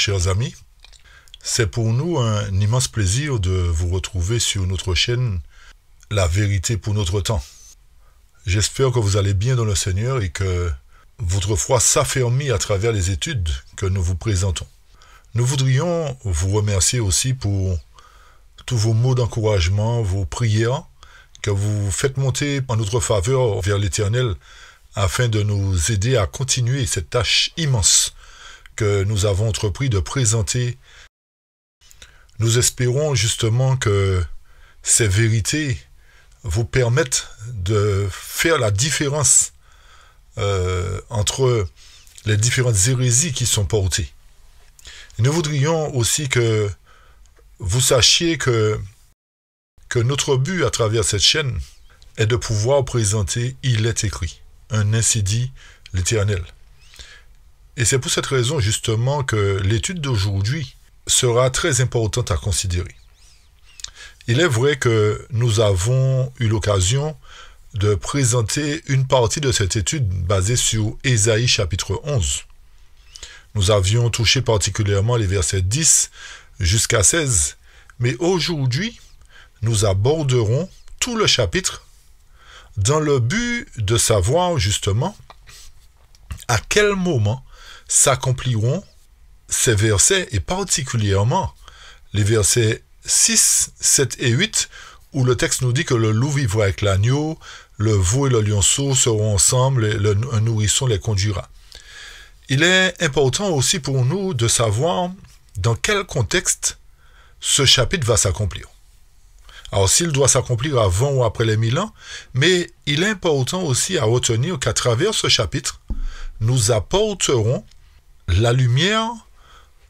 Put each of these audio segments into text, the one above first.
chers amis. C'est pour nous un immense plaisir de vous retrouver sur notre chaîne La vérité pour notre temps. J'espère que vous allez bien dans le Seigneur et que votre foi s'affermit à travers les études que nous vous présentons. Nous voudrions vous remercier aussi pour tous vos mots d'encouragement, vos prières que vous faites monter en notre faveur vers l'Éternel afin de nous aider à continuer cette tâche immense nous avons entrepris de présenter. Nous espérons justement que ces vérités vous permettent de faire la différence euh, entre les différentes hérésies qui sont portées. Nous voudrions aussi que vous sachiez que, que notre but à travers cette chaîne est de pouvoir présenter Il est écrit, un ainsi dit l'Éternel. Et c'est pour cette raison justement que l'étude d'aujourd'hui sera très importante à considérer. Il est vrai que nous avons eu l'occasion de présenter une partie de cette étude basée sur Ésaïe chapitre 11. Nous avions touché particulièrement les versets 10 jusqu'à 16, mais aujourd'hui, nous aborderons tout le chapitre dans le but de savoir justement à quel moment s'accompliront ces versets, et particulièrement les versets 6, 7 et 8, où le texte nous dit que le loup vivra avec l'agneau, le veau et le lionceau seront ensemble, et le, un nourrisson les conduira. Il est important aussi pour nous de savoir dans quel contexte ce chapitre va s'accomplir. Alors s'il doit s'accomplir avant ou après les mille ans, mais il est important aussi à retenir qu'à travers ce chapitre, nous apporterons la lumière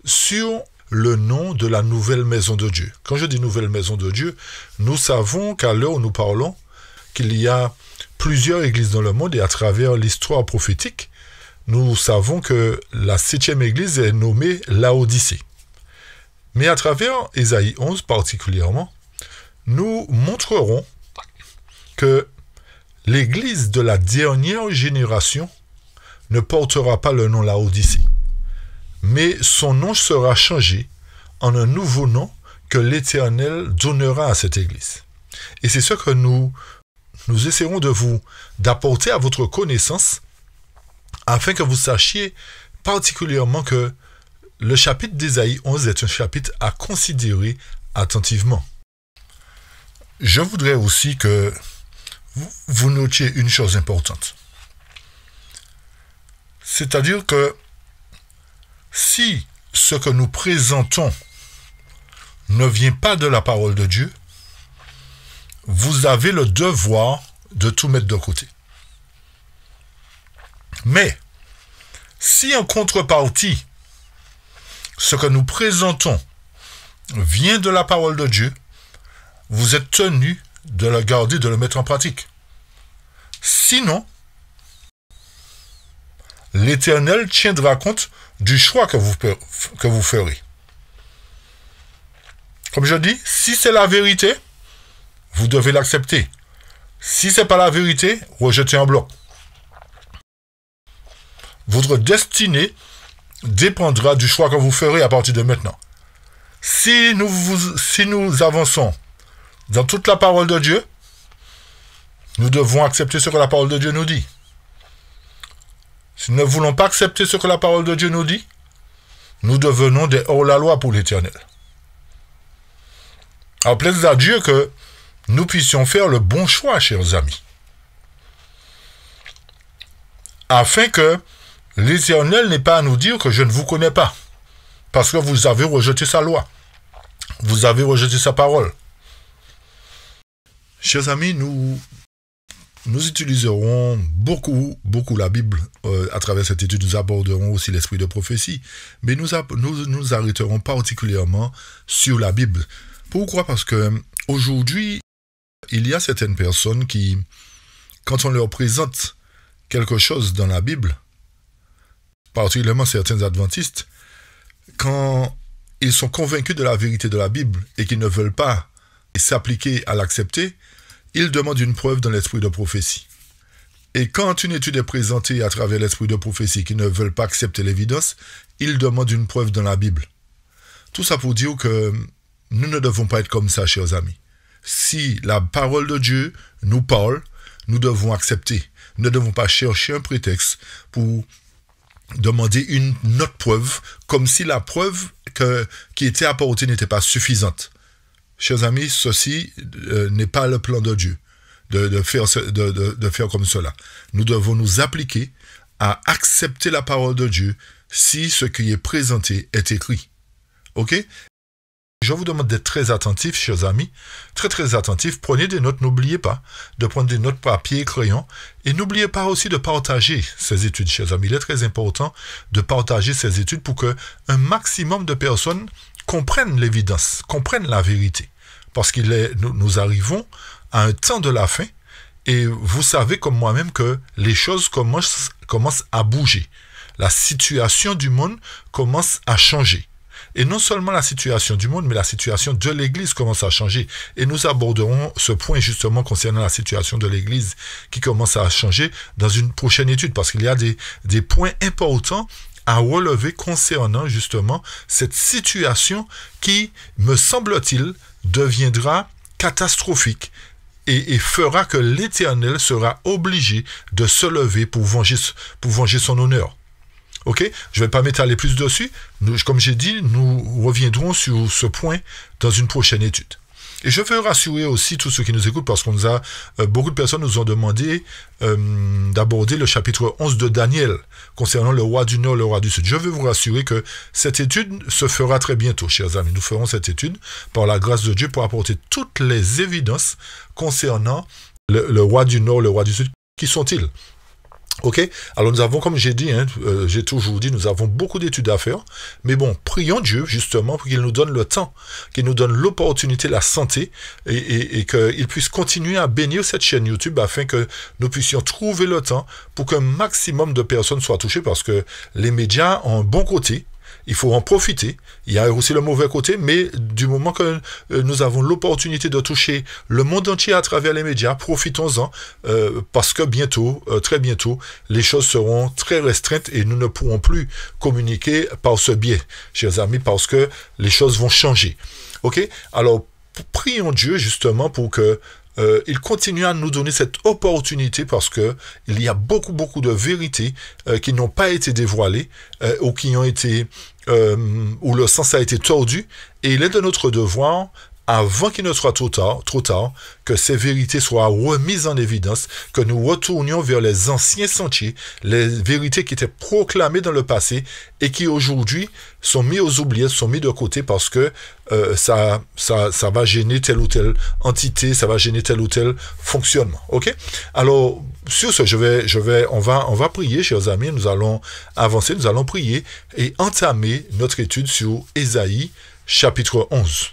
sur le nom de la nouvelle maison de Dieu. Quand je dis nouvelle maison de Dieu, nous savons qu'à l'heure où nous parlons, qu'il y a plusieurs églises dans le monde et à travers l'histoire prophétique, nous savons que la septième église est nommée Laodicée. Mais à travers Ésaïe 11 particulièrement, nous montrerons que l'église de la dernière génération ne portera pas le nom Laodicée mais son nom sera changé en un nouveau nom que l'Éternel donnera à cette Église. Et c'est ce que nous, nous essaierons de vous d'apporter à votre connaissance afin que vous sachiez particulièrement que le chapitre d'Ésaïe 11 est un chapitre à considérer attentivement. Je voudrais aussi que vous notiez une chose importante. C'est-à-dire que si ce que nous présentons ne vient pas de la parole de Dieu, vous avez le devoir de tout mettre de côté. Mais, si en contrepartie, ce que nous présentons vient de la parole de Dieu, vous êtes tenu de le garder, de le mettre en pratique. Sinon, l'Éternel tiendra compte du choix que vous, que vous ferez. Comme je dis, si c'est la vérité, vous devez l'accepter. Si ce n'est pas la vérité, rejetez en bloc. Votre destinée dépendra du choix que vous ferez à partir de maintenant. Si nous, si nous avançons dans toute la parole de Dieu, nous devons accepter ce que la parole de Dieu nous dit si nous ne voulons pas accepter ce que la parole de Dieu nous dit, nous devenons des hors-la-loi pour l'éternel. Alors, plaise à Dieu que nous puissions faire le bon choix, chers amis, afin que l'éternel n'ait pas à nous dire que je ne vous connais pas, parce que vous avez rejeté sa loi, vous avez rejeté sa parole. Chers amis, nous nous utiliserons beaucoup, beaucoup la Bible. Euh, à travers cette étude, nous aborderons aussi l'esprit de prophétie, mais nous, nous nous arrêterons particulièrement sur la Bible. Pourquoi Parce que aujourd'hui, il y a certaines personnes qui, quand on leur présente quelque chose dans la Bible, particulièrement certains adventistes, quand ils sont convaincus de la vérité de la Bible et qu'ils ne veulent pas s'appliquer à l'accepter, il demande une preuve dans l'esprit de prophétie. Et quand une étude est présentée à travers l'esprit de prophétie qui ne veulent pas accepter l'évidence, ils demandent une preuve dans la Bible. Tout ça pour dire que nous ne devons pas être comme ça, chers amis. Si la parole de Dieu nous parle, nous devons accepter. Nous ne devons pas chercher un prétexte pour demander une autre preuve, comme si la preuve qui était apportée n'était pas suffisante chers amis, ceci euh, n'est pas le plan de Dieu, de, faire de, faire comme cela. Nous devons nous appliquer à accepter la parole de Dieu si ce qui est présenté est écrit. OK je vous demande d'être très attentif, chers amis, très très attentifs. Prenez des notes, n'oubliez pas de prendre des notes papier crayon. Et n'oubliez pas aussi de partager ces études, chers amis. Il est très important de partager ces études pour que un maximum de personnes comprennent l'évidence, comprennent la vérité. Parce qu'il nous, arrivons à un temps de la fin et vous savez comme moi-même que les choses commencent, à bouger. La situation du monde commence à changer. Et non seulement la situation du monde, mais la situation de l'Église commence à changer. Et nous aborderons ce point justement concernant la situation de l'Église qui commence à changer dans une prochaine étude, parce qu'il y a des points importants à relever concernant justement cette situation qui, me semble-t-il, deviendra catastrophique et, fera que l'Éternel sera obligé de se lever pour venger, pour venger son honneur. Ok Je ne vais pas m'étaler plus dessus. comme j'ai dit, nous reviendrons sur ce point dans une prochaine étude. Et je veux rassurer aussi tous ceux qui nous écoutent parce qu'on nous a, euh, beaucoup de personnes nous ont demandé euh, d'aborder le chapitre 11 de Daniel concernant le roi du Nord, le roi du Sud. Je veux vous rassurer que cette étude se fera très bientôt, chers amis. Nous ferons cette étude par la grâce de Dieu pour apporter toutes les évidences concernant le, le roi du Nord, le roi du Sud. Qui sont-ils Ok Alors nous avons, comme j'ai dit, hein, euh, j'ai toujours dit, nous avons beaucoup d'études à faire. Mais bon, prions Dieu justement pour qu'il nous donne le temps, qu'il nous donne l'opportunité, la santé, et, et qu'il puisse continuer à bénir cette chaîne YouTube afin que nous puissions trouver le temps pour qu'un maximum de personnes soient touchées parce que les médias ont un bon côté, il faut en profiter. Il y a aussi le mauvais côté, mais du moment que euh, nous avons l'opportunité de toucher le monde entier à travers les médias, profitons-en, euh, parce que bientôt, euh, très bientôt, les choses seront très restreintes et nous ne pourrons plus communiquer par ce biais, chers amis, parce que les choses vont changer. OK Alors, prions Dieu justement pour que euh, il continue à nous donner cette opportunité parce que il y a beaucoup, beaucoup de vérités euh, qui n'ont pas été dévoilées euh, ou qui ont été, où le sens a été tordu. Et il est de notre devoir avant qu'il ne soit trop tard, trop tard, que ces vérités soient remises en évidence, que nous retournions vers les anciens sentiers, les vérités qui étaient proclamées dans le passé et qui aujourd'hui sont mises aux oubliettes, sont mises de côté parce que euh, ça, ça, va gêner telle ou telle entité, ça va gêner tel ou tel fonctionnement. Ok Alors sur ce, je vais, je vais, on va, on va prier, chers amis. Nous allons avancer, nous allons prier et entamer notre étude sur Ésaïe chapitre 11.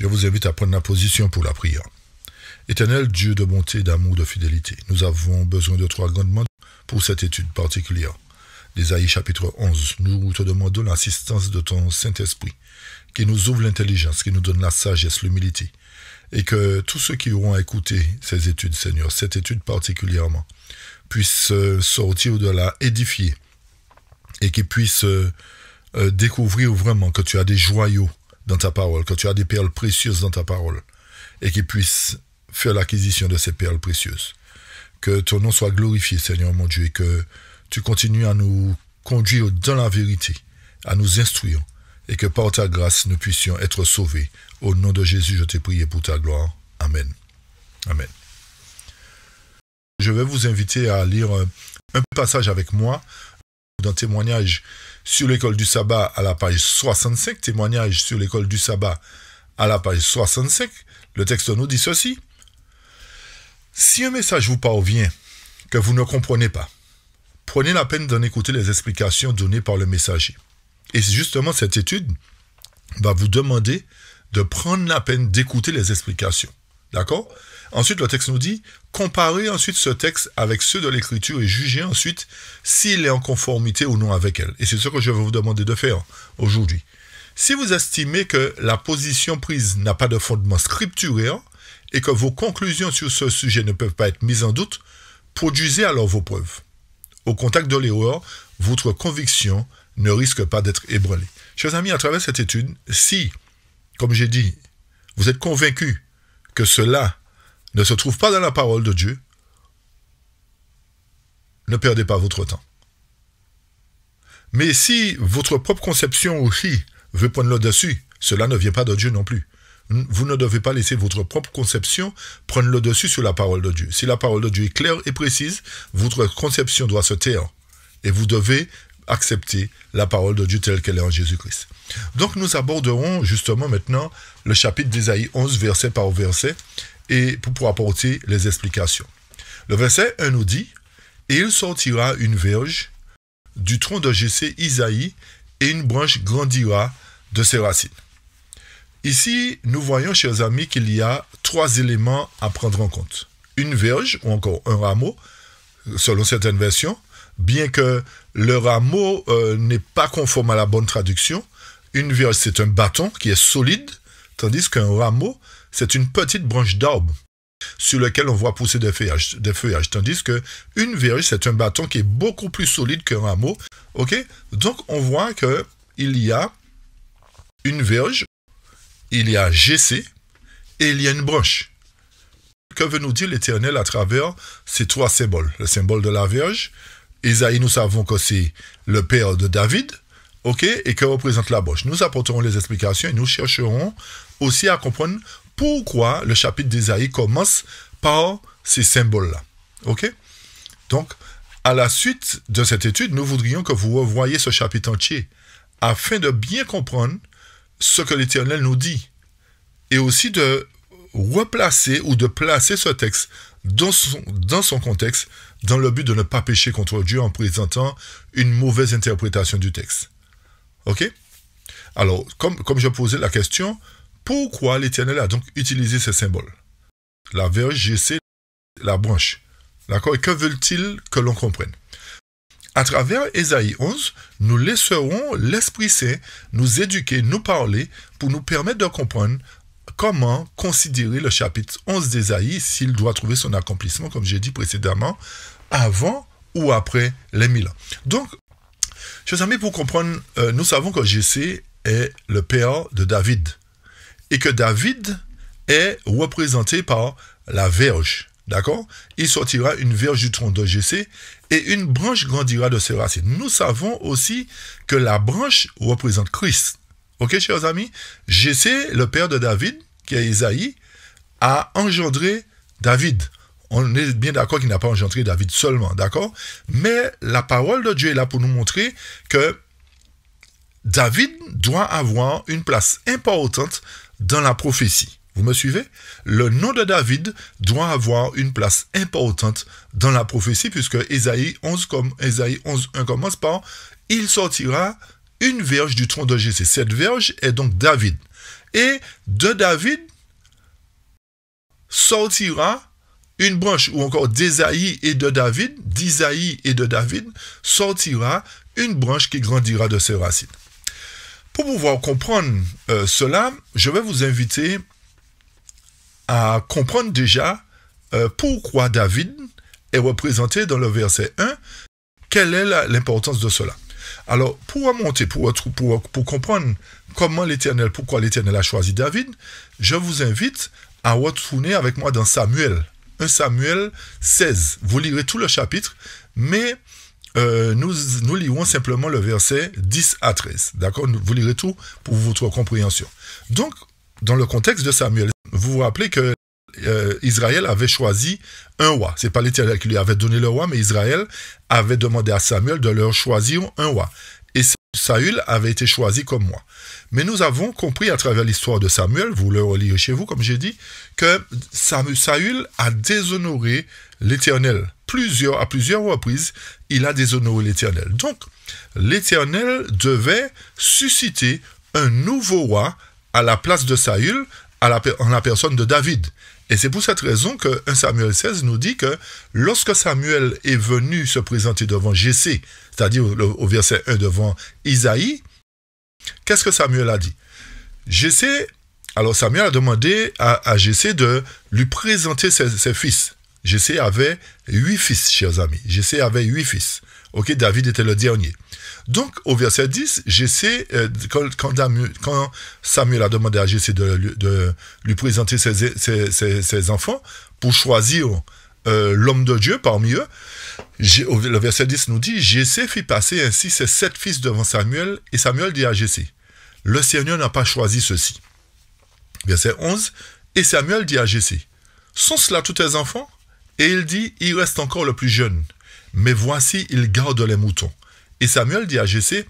Je vous invite à prendre la position pour la prière. Éternel Dieu de bonté, d'amour, de fidélité, nous avons besoin de toi grandement pour cette étude particulière. Désiré chapitre 11, nous te demandons l'assistance de ton Saint-Esprit, qui nous ouvre l'intelligence, qui nous donne la sagesse, l'humilité, et que tous ceux qui auront écouté ces études, Seigneur, cette étude particulièrement, puissent euh, sortir de là édifier et qu'ils puissent euh, euh, découvrir vraiment que tu as des joyaux dans ta parole, que tu as des perles précieuses dans ta parole et qu'ils puissent faire l'acquisition de ces perles précieuses. Que ton nom soit glorifié, Seigneur mon Dieu, et que tu continues à nous conduire dans la vérité, à nous instruire, et que par ta grâce nous puissions être sauvés. Au nom de Jésus, je t'ai prié pour ta gloire. Amen. Amen. Je vais vous inviter à lire un passage avec moi d'un témoignage sur l'école du sabbat à la page 65, témoignage sur l'école du sabbat à la page 65, le texte nous dit ceci. Si un message vous parvient que vous ne comprenez pas, prenez la peine d'en écouter les explications données par le messager. Et justement, cette étude va vous demander de prendre la peine d'écouter les explications. D'accord Ensuite, le texte nous dit, comparez ensuite ce texte avec ceux de l'écriture et jugez ensuite s'il est en conformité ou non avec elle. Et c'est ce que je vais vous demander de faire aujourd'hui. Si vous estimez que la position prise n'a pas de fondement scripturaire et que vos conclusions sur ce sujet ne peuvent pas être mises en doute, produisez alors vos preuves. Au contact de l'erreur, votre conviction ne risque pas d'être ébranlée. Chers amis, à travers cette étude, si, comme j'ai dit, vous êtes convaincu que cela ne se trouve pas dans la parole de Dieu, ne perdez pas votre temps. Mais si votre propre conception aussi veut prendre le dessus, cela ne vient pas de Dieu non plus. Vous ne devez pas laisser votre propre conception prendre le dessus sur la parole de Dieu. Si la parole de Dieu est claire et précise, votre conception doit se taire. Et vous devez accepter la parole de Dieu telle qu'elle est en Jésus-Christ. Donc nous aborderons justement maintenant le chapitre d'Ésaïe 11, verset par verset, et pour, apporter les explications. Le verset 1 nous dit Et il sortira une verge du tronc de Jesse Isaïe, et une branche grandira de ses racines. Ici, nous voyons, chers amis, qu'il y a trois éléments à prendre en compte. Une verge, ou encore un rameau, selon certaines versions, bien que le rameau euh, n'est pas conforme à la bonne traduction. Une verge, c'est un bâton qui est solide, tandis qu'un rameau, c'est une petite branche d'arbre sur lequel on voit pousser des feuillages, Tandis que une verge, c'est un bâton qui est beaucoup plus solide qu'un rameau. OK Donc, on voit que il y a une verge, il y a GC et il y a une branche. Que veut nous dire l'Éternel à travers ces trois symboles Le symbole de la verge, Isaïe, nous savons que c'est le père de David, OK Et que représente la branche Nous apporterons les explications et nous chercherons aussi à comprendre pourquoi le chapitre d'Ésaïe commence par ces symboles-là. OK Donc, à la suite de cette étude, nous voudrions que vous revoyiez ce chapitre entier afin de bien comprendre ce que l'Éternel nous dit et aussi de replacer ou de placer ce texte dans son, dans son contexte dans le but de ne pas pécher contre Dieu en présentant une mauvaise interprétation du texte. OK Alors, comme je posais la question, pourquoi l'Éternel a donc utilisé ce symbole La verge, GC, la branche. D'accord Et que veulent-ils que l'on comprenne à travers Ésaïe 11, nous laisserons l'Esprit Saint nous éduquer, nous parler, pour nous permettre de comprendre comment considérer le chapitre 11 d'Ésaïe s'il doit trouver son accomplissement, comme j'ai dit précédemment, avant ou après les mille ans. Donc, chers amis, pour comprendre, euh, nous savons que GC est le père de David et que David est représenté par la verge. D'accord Il sortira une verge du tronc de Jessé et une branche grandira de ses racines. Nous savons aussi que la branche représente Christ. Ok, chers amis Jesse, le père de David, qui est Isaïe, a engendré David. On est bien d'accord qu'il n'a pas engendré David seulement, d'accord Mais la parole de Dieu est là pour nous montrer que David doit avoir une place importante dans la prophétie. Vous me suivez Le nom de David doit avoir une place importante dans la prophétie puisque Ésaïe 11, comme, commence par « Il sortira une verge du tronc de Jésus ». Cette verge est donc David. Et de David sortira une branche, ou encore d'Ésaïe et de David, d'Isaïe et de David, sortira une branche qui grandira de ses racines. Pour pouvoir comprendre euh, cela, je vais vous inviter à comprendre déjà euh, pourquoi David est représenté dans le verset 1, quelle est l'importance de cela. Alors, pour remonter, pour, pour comprendre comment l'Éternel, pourquoi l'Éternel a choisi David, je vous invite à retourner avec moi dans Samuel, 1 Samuel 16. Vous lirez tout le chapitre, mais euh, nous, nous lirons simplement le verset 10 à 13. D'accord Vous lirez tout pour votre compréhension. Donc, dans le contexte de Samuel, vous vous rappelez que euh, Israël avait choisi un roi. C'est pas l'Éternel qui lui avait donné le roi, mais Israël avait demandé à Samuel de leur choisir un roi et Saül avait été choisi comme moi. Mais nous avons compris à travers l'histoire de Samuel, vous le reliez chez vous, comme j'ai dit, que Saül a déshonoré l'Éternel. Plusieurs, à plusieurs reprises, il a déshonoré l'Éternel. Donc, l'Éternel devait susciter un nouveau roi à la place de Saül, en la personne de David. Et c'est pour cette raison que 1 Samuel 16 nous dit que lorsque Samuel est venu se présenter devant Jessé, c'est-à-dire au, verset 1 devant Isaïe, qu'est-ce que Samuel a dit Jessé, alors Samuel a demandé à, Jessé de lui présenter ses, ses fils. Jessé avait huit fils, chers amis. Jessé avait huit fils. Ok, David était le dernier. Donc, au verset 10, Jesse, euh, quand, Samuel a demandé à Jesse de, lui présenter ses, enfants pour choisir euh, l'homme de Dieu parmi eux, le verset 10 nous dit Jesse fit passer ainsi ses sept fils devant Samuel, et Samuel dit à Jesse, Le Seigneur n'a pas choisi ceci. Verset 11 Et Samuel dit à Jesse, Sont-ce là tous tes enfants Et il dit Il reste encore le plus jeune, mais voici, il garde les moutons. Et Samuel dit à Jésus,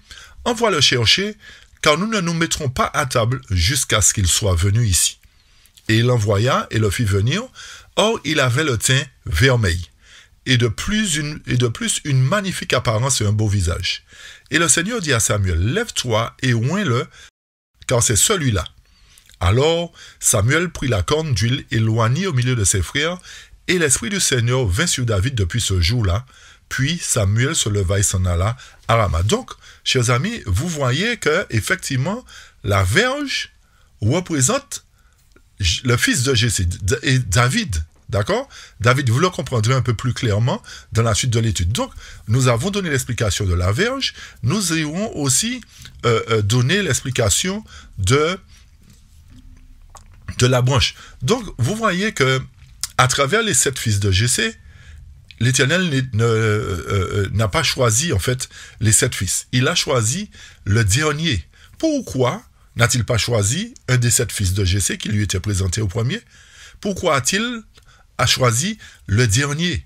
envoie le chercher, car nous ne nous mettrons pas à table jusqu'à ce qu'il soit venu ici. Et il l'envoya et le fit venir, or il avait le teint vermeil, et de plus une, et de plus une magnifique apparence et un beau visage. Et le Seigneur dit à Samuel, lève-toi et oins-le, car c'est celui-là. Alors Samuel prit la corne d'huile et l'oignit au milieu de ses frères, et l'Esprit du Seigneur vint sur David depuis ce jour-là, puis Samuel se leva et s'en alla à Rama. Donc, chers amis, vous voyez que effectivement, la verge représente le fils de Jésus et David. D'accord David, vous le comprendrez un peu plus clairement dans la suite de l'étude. Donc, nous avons donné l'explication de la verge. Nous irons aussi euh, euh, donné l'explication de, de la branche. Donc, vous voyez que à travers les sept fils de Jésus, l'Éternel euh, euh, euh, n'a pas choisi, en fait, les sept fils. Il a choisi le dernier. Pourquoi n'a-t-il pas choisi un des sept fils de Jessé qui lui était présenté au premier Pourquoi a-t-il choisi le dernier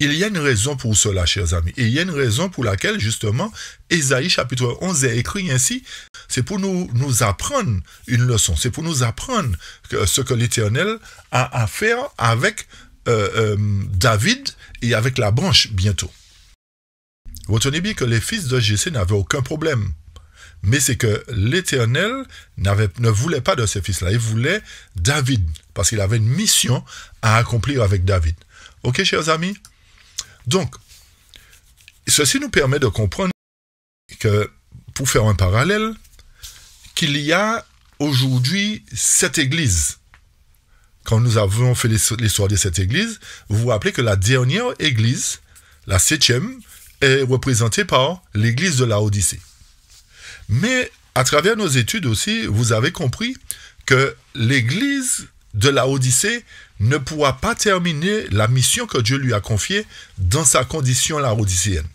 il y a une raison pour cela, chers amis. Et il y a une raison pour laquelle, justement, Ésaïe chapitre 11 est écrit ainsi. C'est pour nous, nous apprendre une leçon. C'est pour nous apprendre ce que l'Éternel a à faire avec euh, euh, David et avec la branche bientôt. Retenez bien que les fils de Jessé n'avaient aucun problème. Mais c'est que l'Éternel ne voulait pas de ces fils-là. Il voulait David, parce qu'il avait une mission à accomplir avec David. Ok, chers amis Donc, ceci nous permet de comprendre que, pour faire un parallèle, qu'il y a aujourd'hui cette Église quand nous avons fait l'histoire de cette église, vous vous rappelez que la dernière église, la septième, est représentée par l'église de la Odyssée. Mais à travers nos études aussi, vous avez compris que l'église de la Odyssée ne pourra pas terminer la mission que Dieu lui a confiée dans sa condition laodicéenne.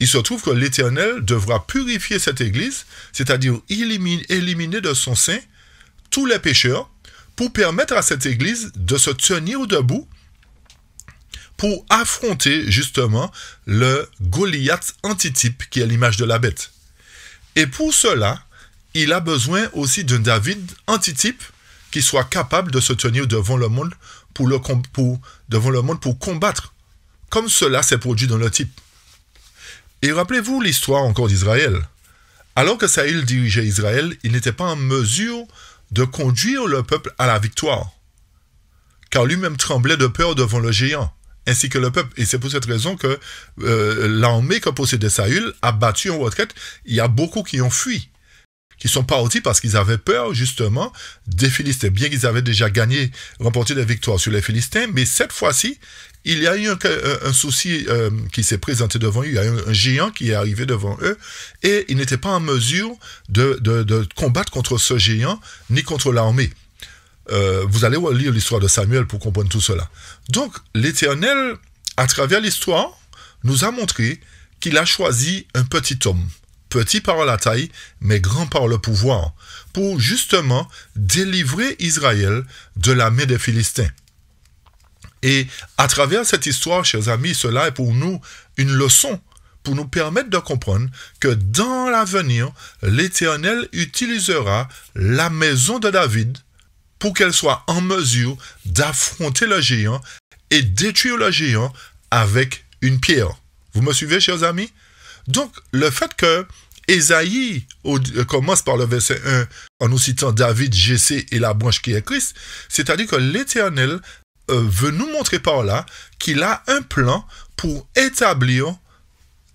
Il se trouve que l'Éternel devra purifier cette église, c'est-à-dire éliminer de son sein tous les pécheurs pour permettre à cette Église de se tenir debout pour affronter justement le Goliath antitype qui est l'image de la bête. Et pour cela, il a besoin aussi d'un David antitype qui soit capable de se tenir devant le monde pour, le devant le monde pour combattre, comme cela s'est produit dans le type. Et rappelez-vous l'histoire encore d'Israël. Alors que Saül dirigeait Israël, il n'était pas en mesure de conduire le peuple à la victoire, car lui-même tremblait de peur devant le géant, ainsi que le peuple. Et c'est pour cette raison que euh, l'armée que possédait Saül a battu en retraite. Il y a beaucoup qui ont fui, qui sont partis parce qu'ils avaient peur justement des Philistins, bien qu'ils avaient déjà gagné, remporté des victoires sur les Philistins, mais cette fois-ci, il y a eu un, euh, souci euh, qui s'est présenté devant eux. Il y a eu un géant qui est arrivé devant eux et ils n'étaient pas en mesure de, combattre contre ce géant ni contre l'armée. Euh, vous allez lire l'histoire de Samuel pour comprendre tout cela. Donc, l'Éternel, à travers l'histoire, nous a montré qu'il a choisi un petit homme, petit par la taille, mais grand par le pouvoir, pour justement délivrer Israël de la main des Philistins. Et à travers cette histoire, chers amis, cela est pour nous une leçon pour nous permettre de comprendre que dans l'avenir, l'Éternel utilisera la maison de David pour qu'elle soit en mesure d'affronter le géant et détruire le géant avec une pierre. Vous me suivez, chers amis Donc, le fait que Ésaïe euh, commence par le verset 1 en nous citant David, Jessé et la branche qui est Christ, c'est-à-dire que l'Éternel euh, veut nous montrer par là qu'il a un plan pour établir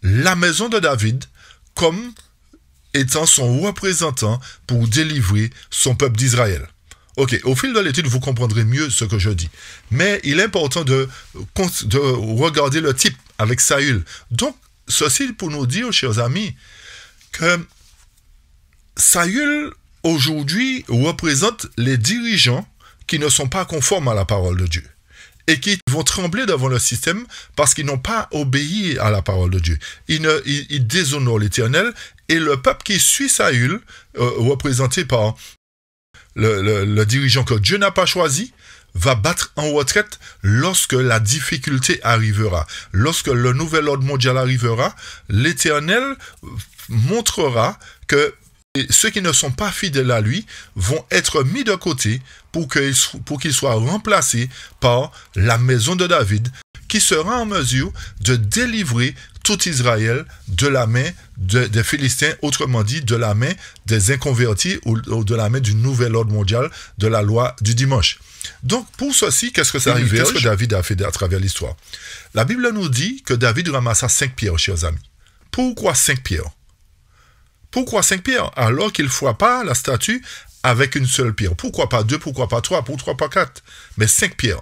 la maison de David comme étant son représentant pour délivrer son peuple d'Israël. Ok, au fil de l'étude, vous comprendrez mieux ce que je dis. Mais il est important de, de regarder le type avec Saül. Donc, ceci pour nous dire, chers amis, que Saül, aujourd'hui, représente les dirigeants qui ne sont pas conformes à la parole de Dieu et qui vont trembler devant le système parce qu'ils n'ont pas obéi à la parole de Dieu. Ils, déshonorent l'Éternel et le peuple qui suit Saül, euh, représenté par le, dirigeant que Dieu n'a pas choisi, va battre en retraite lorsque la difficulté arrivera. Lorsque le nouvel ordre mondial arrivera, l'Éternel montrera que et ceux qui ne sont pas fidèles à lui vont être mis de côté pour qu'ils soient remplacés par la maison de David, qui sera en mesure de délivrer tout Israël de la main des Philistins, autrement dit de la main des inconvertis ou, de la main du nouvel ordre mondial de la loi du dimanche. Donc pour ceci, qu'est-ce que ça arrive Qu'est-ce que David a fait à travers l'histoire La Bible nous dit que David ramassa cinq pierres, chers amis. Pourquoi cinq pierres pourquoi cinq pierres alors qu'il ne faut pas la statue avec une seule pierre Pourquoi pas deux Pourquoi pas trois Pourquoi pas quatre Mais cinq pierres.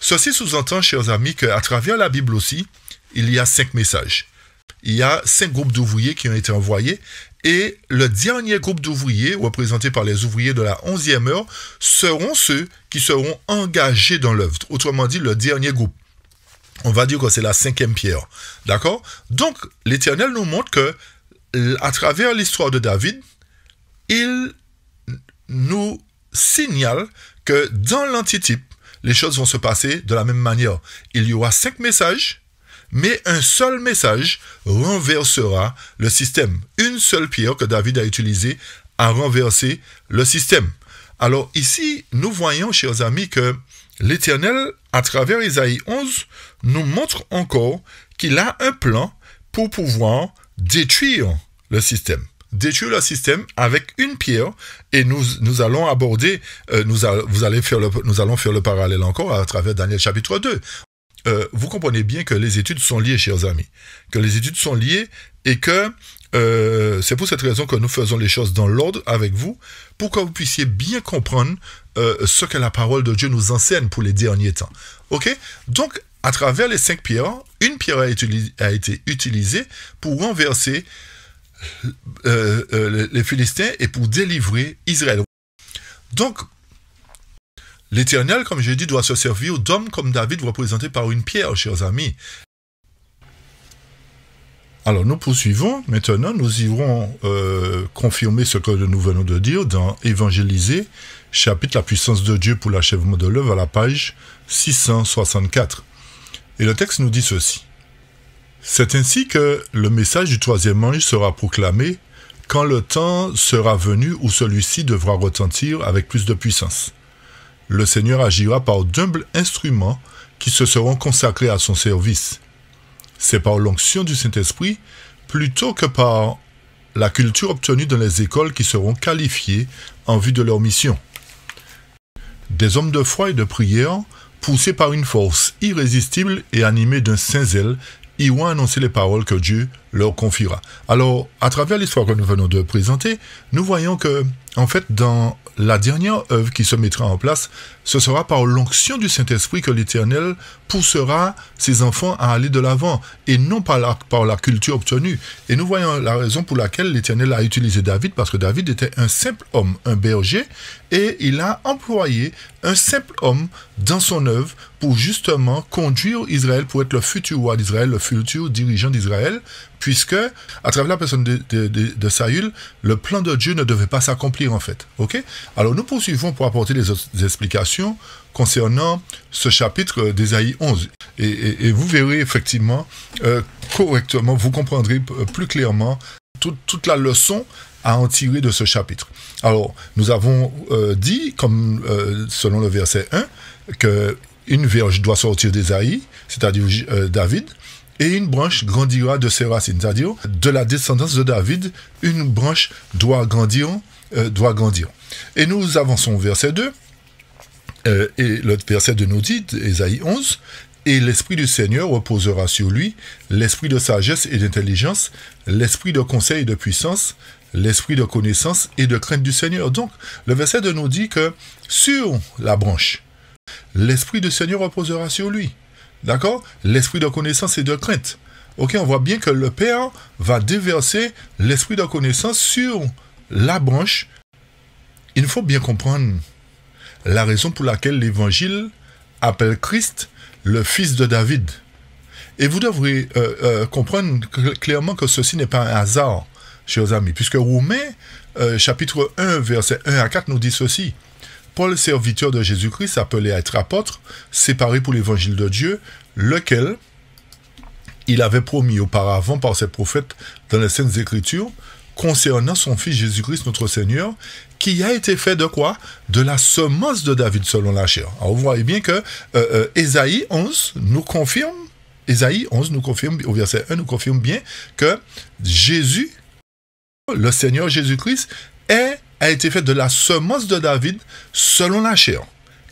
Ceci sous-entend, chers amis, qu'à travers la Bible aussi, il y a cinq messages. Il y a cinq groupes d'ouvriers qui ont été envoyés et le dernier groupe d'ouvriers, représenté par les ouvriers de la onzième heure, seront ceux qui seront engagés dans l'œuvre. Autrement dit, le dernier groupe. On va dire que c'est la cinquième pierre. D'accord Donc, l'Éternel nous montre que euh, à travers l'histoire de David, il nous signale que dans l'antitype, les choses vont se passer de la même manière. Il y aura cinq messages, mais un seul message renversera le système. Une seule pierre que David a utilisée a renversé le système. Alors ici, nous voyons, chers amis, que l'Éternel, à travers Isaïe 11, nous montre encore qu'il a un plan pour pouvoir détruire le système détruire le système avec une pierre et nous, nous allons aborder, euh, nous, vous allez faire nous allons faire le parallèle encore à travers Daniel chapitre 2. Euh, vous comprenez bien que les études sont liées, chers amis, que les études sont liées et que euh, c'est pour cette raison que nous faisons les choses dans l'ordre avec vous, pour que vous puissiez bien comprendre ce que la parole de Dieu nous enseigne pour les derniers temps. Ok Donc, à travers les cinq pierres, une pierre a, été utilisée pour renverser euh, euh, les Philistins et pour délivrer Israël. Donc, l'Éternel, comme je dit, doit se servir d'hommes comme David, représenté par une pierre, chers amis. Alors nous poursuivons. Maintenant, nous irons euh, confirmer ce que nous venons de dire dans Évangéliser, chapitre La puissance de Dieu pour l'achèvement de l'œuvre à la page 664. Et le texte nous dit ceci. C'est ainsi que le message du troisième ange sera proclamé quand le temps sera venu où celui-ci devra retentir avec plus de puissance. Le Seigneur agira par d'humbles instruments qui se seront consacrés à son service. C'est par l'onction du Saint-Esprit plutôt que par la culture obtenue dans les écoles qui seront qualifiées en vue de leur mission. Des hommes de foi et de prière Poussé par une force irrésistible et animé d'un saint zèle, ils ont annoncé les paroles que Dieu leur confiera. Alors, à travers l'histoire que nous venons de présenter, nous voyons que, en fait, dans la dernière œuvre qui se mettra en place, ce sera par l'onction du Saint-Esprit que l'Éternel poussera ses enfants à aller de l'avant et non par la, par la culture obtenue. Et nous voyons la raison pour laquelle l'Éternel a utilisé David, parce que David était un simple homme, un berger, et il a employé un simple homme dans son œuvre pour justement conduire Israël, pour être le futur roi d'Israël, le futur dirigeant d'Israël, puisque à travers la personne de, Saül, le plan de Dieu ne devait pas s'accomplir en fait. Alors nous poursuivons pour apporter les explications concernant ce chapitre d'Ésaïe 11. Et, et, vous verrez effectivement euh, correctement, vous comprendrez euh, plus clairement toute, la leçon à en tirer de ce chapitre. Alors, nous avons euh, dit, comme selon le verset 1, que une vierge doit sortir d'Ésaïe, c'est-à-dire David, et une branche grandira de ses racines, c'est-à-dire de la descendance de David, une branche doit grandir, doit grandir. Et nous avançons au verset 2, euh, et le verset de nous dit, Ésaïe 11, et l'Esprit du Seigneur reposera sur lui, l'Esprit de sagesse et d'intelligence, l'Esprit de conseil et de puissance, l'Esprit de connaissance et de crainte du Seigneur. Donc, le verset de nous dit que sur la branche, l'Esprit du Seigneur reposera sur lui. D'accord L'Esprit de connaissance et de crainte. Ok, on voit bien que le Père va déverser l'Esprit de connaissance sur la branche. Il faut bien comprendre la raison pour laquelle l'Évangile appelle Christ le fils de David. Et vous devrez euh, euh, comprendre clairement que ceci n'est pas un hasard, chers amis, puisque Romains, euh, chapitre 1, verset 1 à 4, nous dit ceci. Paul, serviteur de Jésus-Christ, appelé à être apôtre, séparé pour l'évangile de Dieu, lequel il avait promis auparavant par ses prophètes dans les Saintes Écritures, concernant son Fils Jésus-Christ notre Seigneur, qui a été fait de quoi De la semence de David selon la chair. Alors vous voyez bien que euh, Ésaïe euh, 11 nous confirme, Ésaïe 11 nous confirme, au verset 1 nous confirme bien que Jésus, le Seigneur Jésus-Christ, a été fait de la semence de David selon la chair.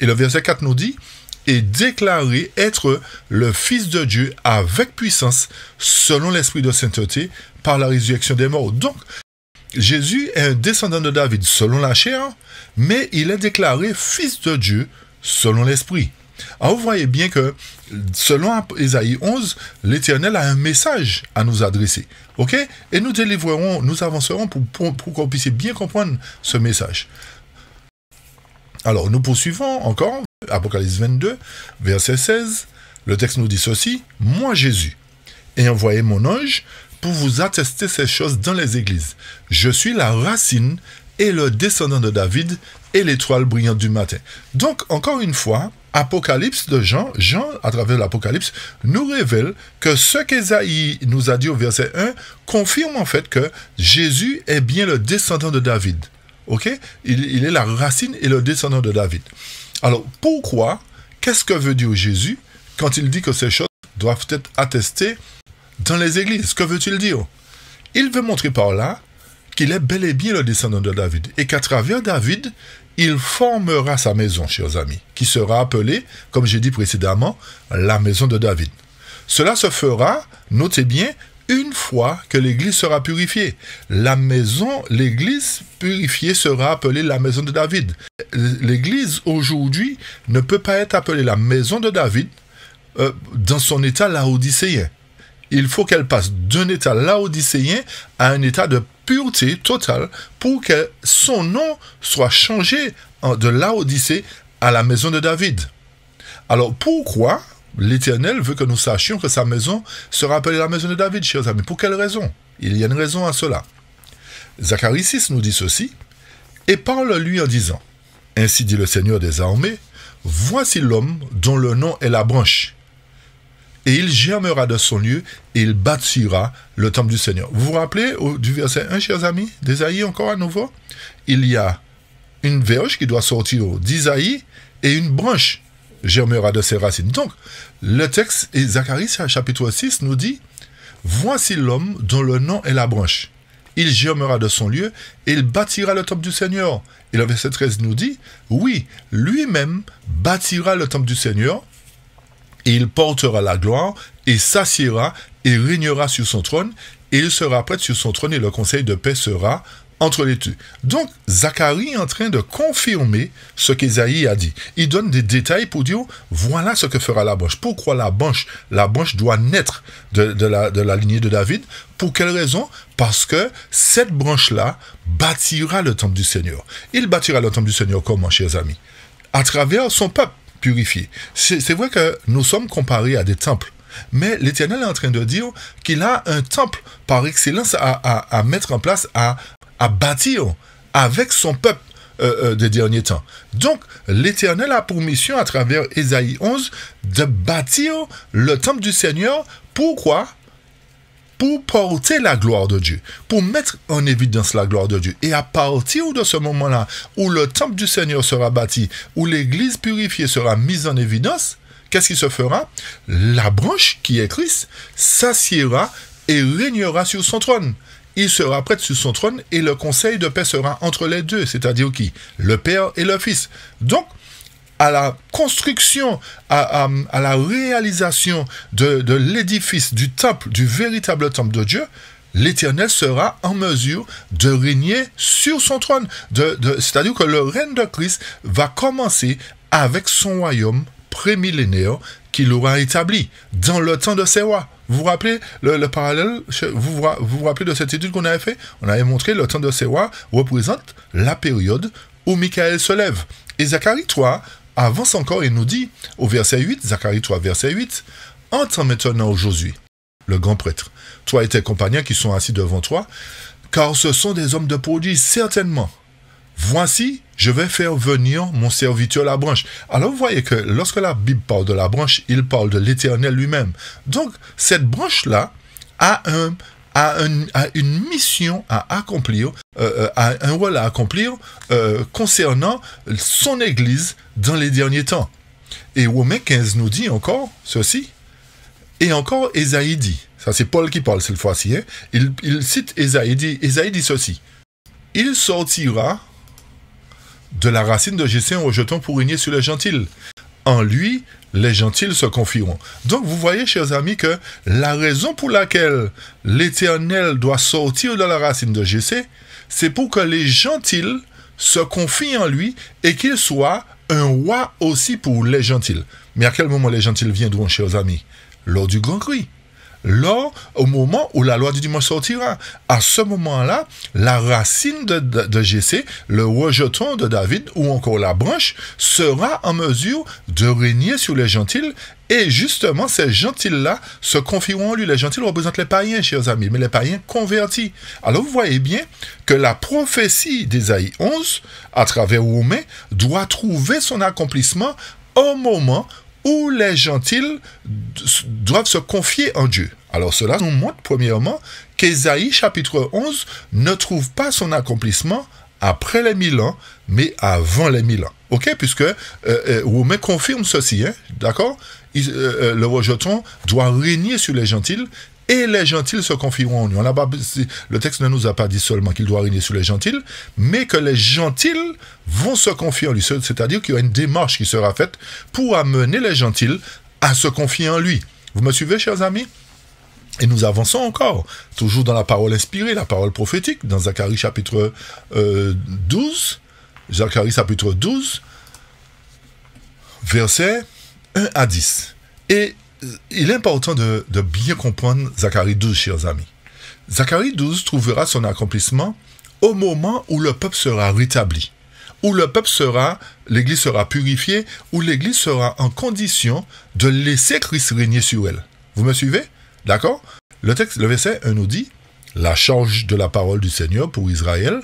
Et le verset 4 nous dit, et déclaré être le Fils de Dieu avec puissance, selon l'Esprit de sainteté, par la résurrection des morts. Donc, Jésus est un descendant de David selon la chair, mais il est déclaré fils de Dieu selon l'esprit. Alors ah, vous voyez bien que selon isaïe 11, l'Éternel a un message à nous adresser. OK Et nous délivrerons, nous avancerons pour, pour, qu'on puisse bien comprendre ce message. Alors nous poursuivons encore, Apocalypse 22, verset 16. Le texte nous dit ceci, moi Jésus, et envoyé mon ange pour vous attester ces choses dans les églises. Je suis la racine et le descendant de David et l'étoile brillante du matin. Donc, encore une fois, Apocalypse de Jean, Jean, à travers l'Apocalypse, nous révèle que ce qu'Ésaïe nous a dit au verset 1 confirme en fait que Jésus est bien le descendant de David. OK il, il est la racine et le descendant de David. Alors, pourquoi Qu'est-ce que veut dire Jésus quand il dit que ces choses doivent être attestées dans les églises. Que veut-il dire Il veut montrer par là qu'il est bel et bien le descendant de David et qu'à travers David, il formera sa maison, chers amis, qui sera appelée, comme j'ai dit précédemment, la maison de David. Cela se fera, notez bien, une fois que l'église sera purifiée. La maison, l'église purifiée sera appelée la maison de David. L'église aujourd'hui ne peut pas être appelée la maison de David euh, dans son état laodicéen il faut qu'elle passe d'un état laodicéen à un état de pureté totale pour que son nom soit changé de Laodicée à la maison de David. Alors pourquoi l'Éternel veut que nous sachions que sa maison sera appelée la maison de David, chers amis Pour quelle raison Il y a une raison à cela. Zacharie 6 nous dit ceci, et parle-lui en disant, Ainsi dit le Seigneur des armées, Voici l'homme dont le nom est la branche, et il germera de son lieu, et il bâtira le temple du Seigneur. Vous vous rappelez du verset 1, chers amis, d'Isaïe, encore à nouveau Il y a une verge qui doit sortir d'Isaïe, et une branche germera de ses racines. Donc, le texte, et Zacharie, chapitre 6, nous dit, Voici l'homme dont le nom est la branche. Il germera de son lieu et il bâtira le temple du Seigneur. Et le verset 13 nous dit, oui, lui-même bâtira le temple du Seigneur et il portera la gloire, et s'assiera, et régnera sur son trône, et il sera prêt sur son trône, et le conseil de paix sera entre les deux. Donc, Zacharie est en train de confirmer ce qu'Esaïe a dit. Il donne des détails pour dire, voilà ce que fera la branche. Pourquoi la branche La branche doit naître de, la, de la lignée de David. Pour quelle raison Parce que cette branche-là bâtira le temple du Seigneur. Il bâtira le temple du Seigneur comment, chers amis À travers son peuple purifié. C'est vrai que nous sommes comparés à des temples. Mais l'Éternel est en train de dire qu'il a un temple par excellence à, mettre en place, à, à, bâtir avec son peuple euh, euh, des derniers temps. Donc, l'Éternel a pour mission, à travers Ésaïe 11, de bâtir le temple du Seigneur. Pourquoi pour porter la gloire de Dieu, pour mettre en évidence la gloire de Dieu. Et à partir de ce moment-là, où le temple du Seigneur sera bâti, où l'église purifiée sera mise en évidence, qu'est-ce qui se fera La branche qui est Christ s'assiera et régnera sur son trône. Il sera prêt sur son trône et le conseil de paix sera entre les deux, c'est-à-dire qui Le Père et le Fils. Donc, à la construction, à, la réalisation de, l'édifice, du temple, du véritable temple de Dieu, l'Éternel sera en mesure de régner sur son trône. De, C'est-à-dire que le règne de Christ va commencer avec son royaume prémillénaire qu'il aura établi dans le temps de ses rois. Vous vous rappelez le, parallèle, vous, vous, rappelez de cette étude qu'on avait fait On avait montré le temps de ses rois représente la période où Michael se lève. Et Zacharie 3 avance encore et nous dit au verset 8, Zacharie 3, verset 8, Entre maintenant aujourd'hui, le grand prêtre, toi et tes compagnons qui sont assis devant toi, car ce sont des hommes de prodiges certainement. Voici, je vais faire venir mon serviteur la branche. Alors vous voyez que lorsque la Bible parle de la branche, il parle de l'Éternel lui-même. Donc cette branche-là a un a, une mission à accomplir, euh, euh, un rôle à accomplir euh, concernant son Église dans les derniers temps. Et Romains 15 nous dit encore ceci. Et encore Esaïe dit, ça c'est Paul qui parle cette fois-ci, hein. il, cite Esaïe, dit, dit ceci. Il sortira de la racine de Jésus en rejetant pour régner sur le gentil. En lui, les gentils se confieront. Donc vous voyez, chers amis, que la raison pour laquelle l'Éternel doit sortir de la racine de Jessé, c'est pour que les gentils se confient en lui et qu'il soit un roi aussi pour les gentils. Mais à quel moment les gentils viendront, chers amis Lors du grand cri lors, au moment où la loi du dimanche sortira. À ce moment-là, la racine de, de, le rejeton de David, ou encore la branche, sera en mesure de régner sur les gentils et justement, ces gentils-là se confieront en lui. Les gentils représentent les païens, chers amis, mais les païens convertis. Alors vous voyez bien que la prophétie d'Isaïe 11, à travers Romain, doit trouver son accomplissement au moment les gentils doivent se confier en Dieu. Alors cela nous montre premièrement qu'Ésaïe chapitre 11 ne trouve pas son accomplissement après les mille ans, mais avant les mille ans. OK Puisque euh, euh confirme ceci, hein, d'accord euh, euh, Le rejeton doit régner sur les gentils et les gentils se confieront en lui. Là-bas, le texte ne nous a pas dit seulement qu'il doit régner sur les gentils, mais que les gentils vont se confier en lui. C'est-à-dire qu'il y aura une démarche qui sera faite pour amener les gentils à se confier en lui. Vous me suivez, chers amis et nous avançons encore, toujours dans la parole inspirée, la parole prophétique, dans Zacharie chapitre 12, euh, Zacharie chapitre 12, versets 1 à 10. Et il est important de, bien comprendre Zacharie 12, chers amis. Zacharie 12 trouvera son accomplissement au moment où le peuple sera rétabli, où le peuple sera, l'Église sera purifiée, où l'Église sera en condition de laisser Christ régner sur elle. Vous me suivez D'accord Le texte, le verset 1 nous dit La charge de la parole du Seigneur pour Israël,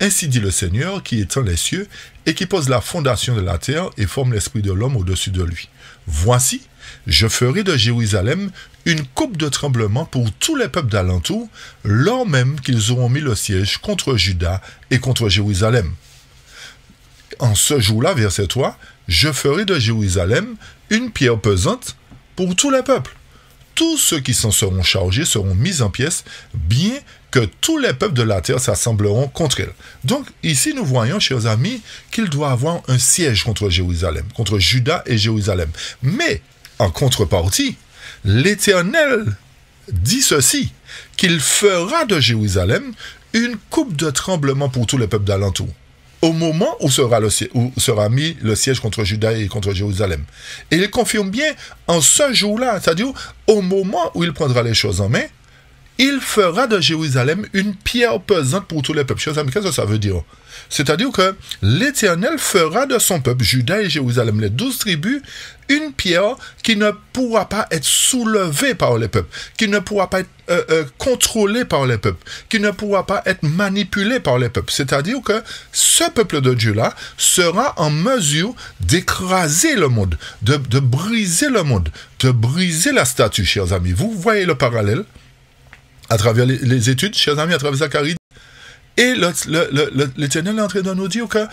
ainsi dit le Seigneur qui étend les cieux et qui pose la fondation de la terre et forme l'esprit de l'homme au-dessus de lui. Voici, je ferai de Jérusalem une coupe de tremblement pour tous les peuples d'alentour, lors même qu'ils auront mis le siège contre Juda et contre Jérusalem. En ce jour-là, verset 3, je ferai de Jérusalem une pierre pesante pour tous les peuples. Tous ceux qui s'en seront chargés seront mis en pièces, bien que tous les peuples de la terre s'assembleront contre elle. Donc ici nous voyons, chers amis, qu'il doit avoir un siège contre Jérusalem, contre Juda et Jérusalem. Mais en contrepartie, l'Éternel dit ceci, qu'il fera de Jérusalem une coupe de tremblement pour tous les peuples d'alentour, au moment où sera, mis le siège contre Juda et contre Jérusalem. Et il confirme bien, en ce jour-là, c'est-à-dire au moment où il prendra les choses en main, il fera de Jérusalem une pierre pesante pour tous les peuples. Chers amis, qu'est-ce que ça veut dire c'est-à-dire que l'Éternel fera de son peuple, Juda et Jérusalem, les douze tribus, une pierre qui ne pourra pas être soulevée par les peuples, qui ne pourra pas être euh, euh, contrôlée par les peuples, qui ne pourra pas être manipulée par les peuples. C'est-à-dire que ce peuple de Dieu-là sera en mesure d'écraser le monde, de, briser le monde, de briser la statue, chers amis. Vous voyez le parallèle à travers les études, chers amis, à travers Zacharie et le, l'Éternel est en train de nous dire que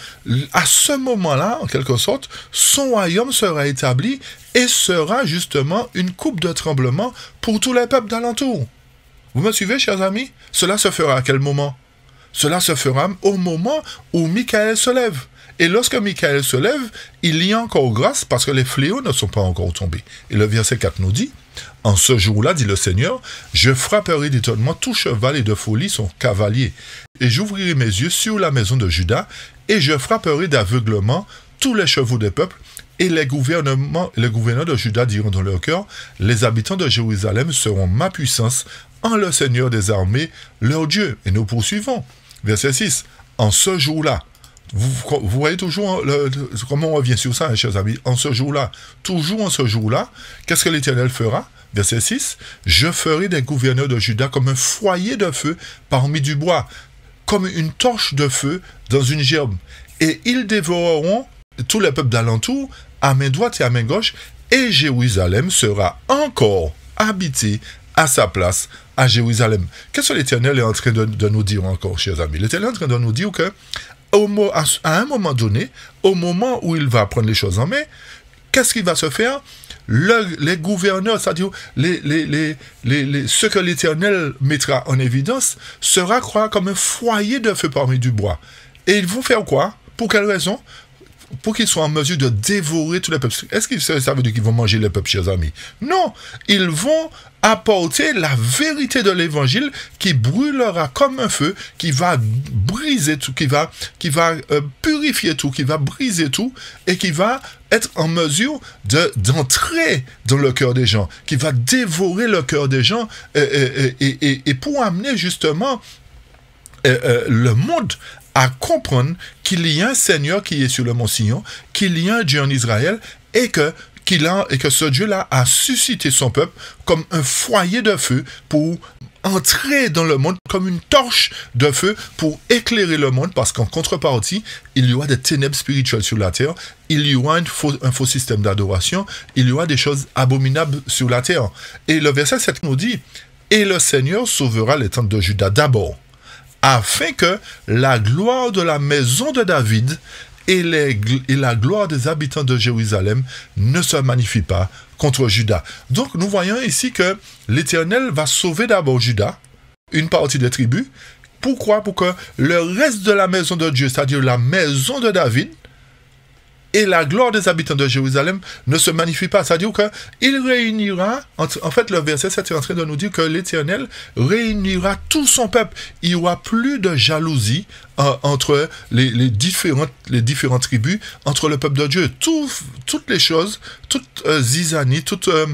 à ce moment-là, en quelque sorte, son royaume sera établi et sera justement une coupe de tremblement pour tous les peuples d'alentour. Vous me suivez, chers amis Cela se fera à quel moment Cela se fera au moment où Michael se lève. Et lorsque Michael se lève, il y a encore grâce parce que les fléaux ne sont pas encore tombés. Et le verset 4 nous dit, En ce jour-là, dit le Seigneur, je frapperai d'étonnement tout cheval et de folie son cavalier, et j'ouvrirai mes yeux sur la maison de Judas, et je frapperai d'aveuglement tous les chevaux des peuples, et les, gouvernements, les gouverneurs de Judas diront dans leur cœur, les habitants de Jérusalem seront ma puissance en le Seigneur des armées, leur Dieu. Et nous poursuivons. Verset 6. En ce jour-là, vous, voyez toujours hein, comment on revient sur ça, hein, chers amis. En ce jour-là, toujours en ce jour-là, qu'est-ce que l'Éternel fera Verset 6, je ferai des gouverneurs de Juda comme un foyer de feu parmi du bois, comme une torche de feu dans une gerbe. Et ils dévoreront tous les peuples d'alentour, à main droite et à main gauche, et Jérusalem sera encore habité à sa place à Jérusalem. Qu'est-ce que l'Éternel est en train de, nous dire encore, chers amis L'Éternel est en train de nous dire que au à, un moment donné, au moment où il va prendre les choses en main, qu'est-ce qui va se faire le, les gouverneurs, c'est-à-dire les, les, les, ce que l'Éternel mettra en évidence, sera croire comme un foyer de feu parmi du bois. Et ils vont faire quoi Pour quelle raison pour qu'ils soient en mesure de dévorer tous les peuples. Est-ce que ça veut dire qu'ils vont manger les peuples, chers amis Non, ils vont apporter la vérité de l'évangile qui brûlera comme un feu, qui va briser tout, qui va, qui va euh, purifier tout, qui va briser tout et qui va être en mesure de d'entrer dans le cœur des gens, qui va dévorer le cœur des gens euh, euh, et, pour amener justement le monde à comprendre qu'il y a un Seigneur qui est sur le mont Sion, qu'il y a un Dieu en Israël et que qu'il et que ce Dieu-là a suscité son peuple comme un foyer de feu pour entrer dans le monde comme une torche de feu pour éclairer le monde parce qu'en contrepartie, il y aura des ténèbres spirituelles sur la terre, il y aura un faux, un faux système d'adoration, il y aura des choses abominables sur la terre. Et le verset 7 nous dit, et le Seigneur sauvera les tentes de Judas d'abord afin que la gloire de la maison de David et, la gloire des habitants de Jérusalem ne se magnifient pas contre Juda. Donc nous voyons ici que l'Éternel va sauver d'abord Juda, une partie des tribus. Pourquoi Pour que le reste de la maison de Dieu, c'est-à-dire la maison de David, et la gloire des habitants de Jérusalem ne se magnifie pas. C'est-à-dire qu'il réunira, en fait, le verset 7 est en train de nous dire que l'Éternel réunira tout son peuple. Il n'y aura plus de jalousie euh, entre les, différentes, tribus, entre le peuple de Dieu. toutes les choses, toute euh, zizanie, tout euh,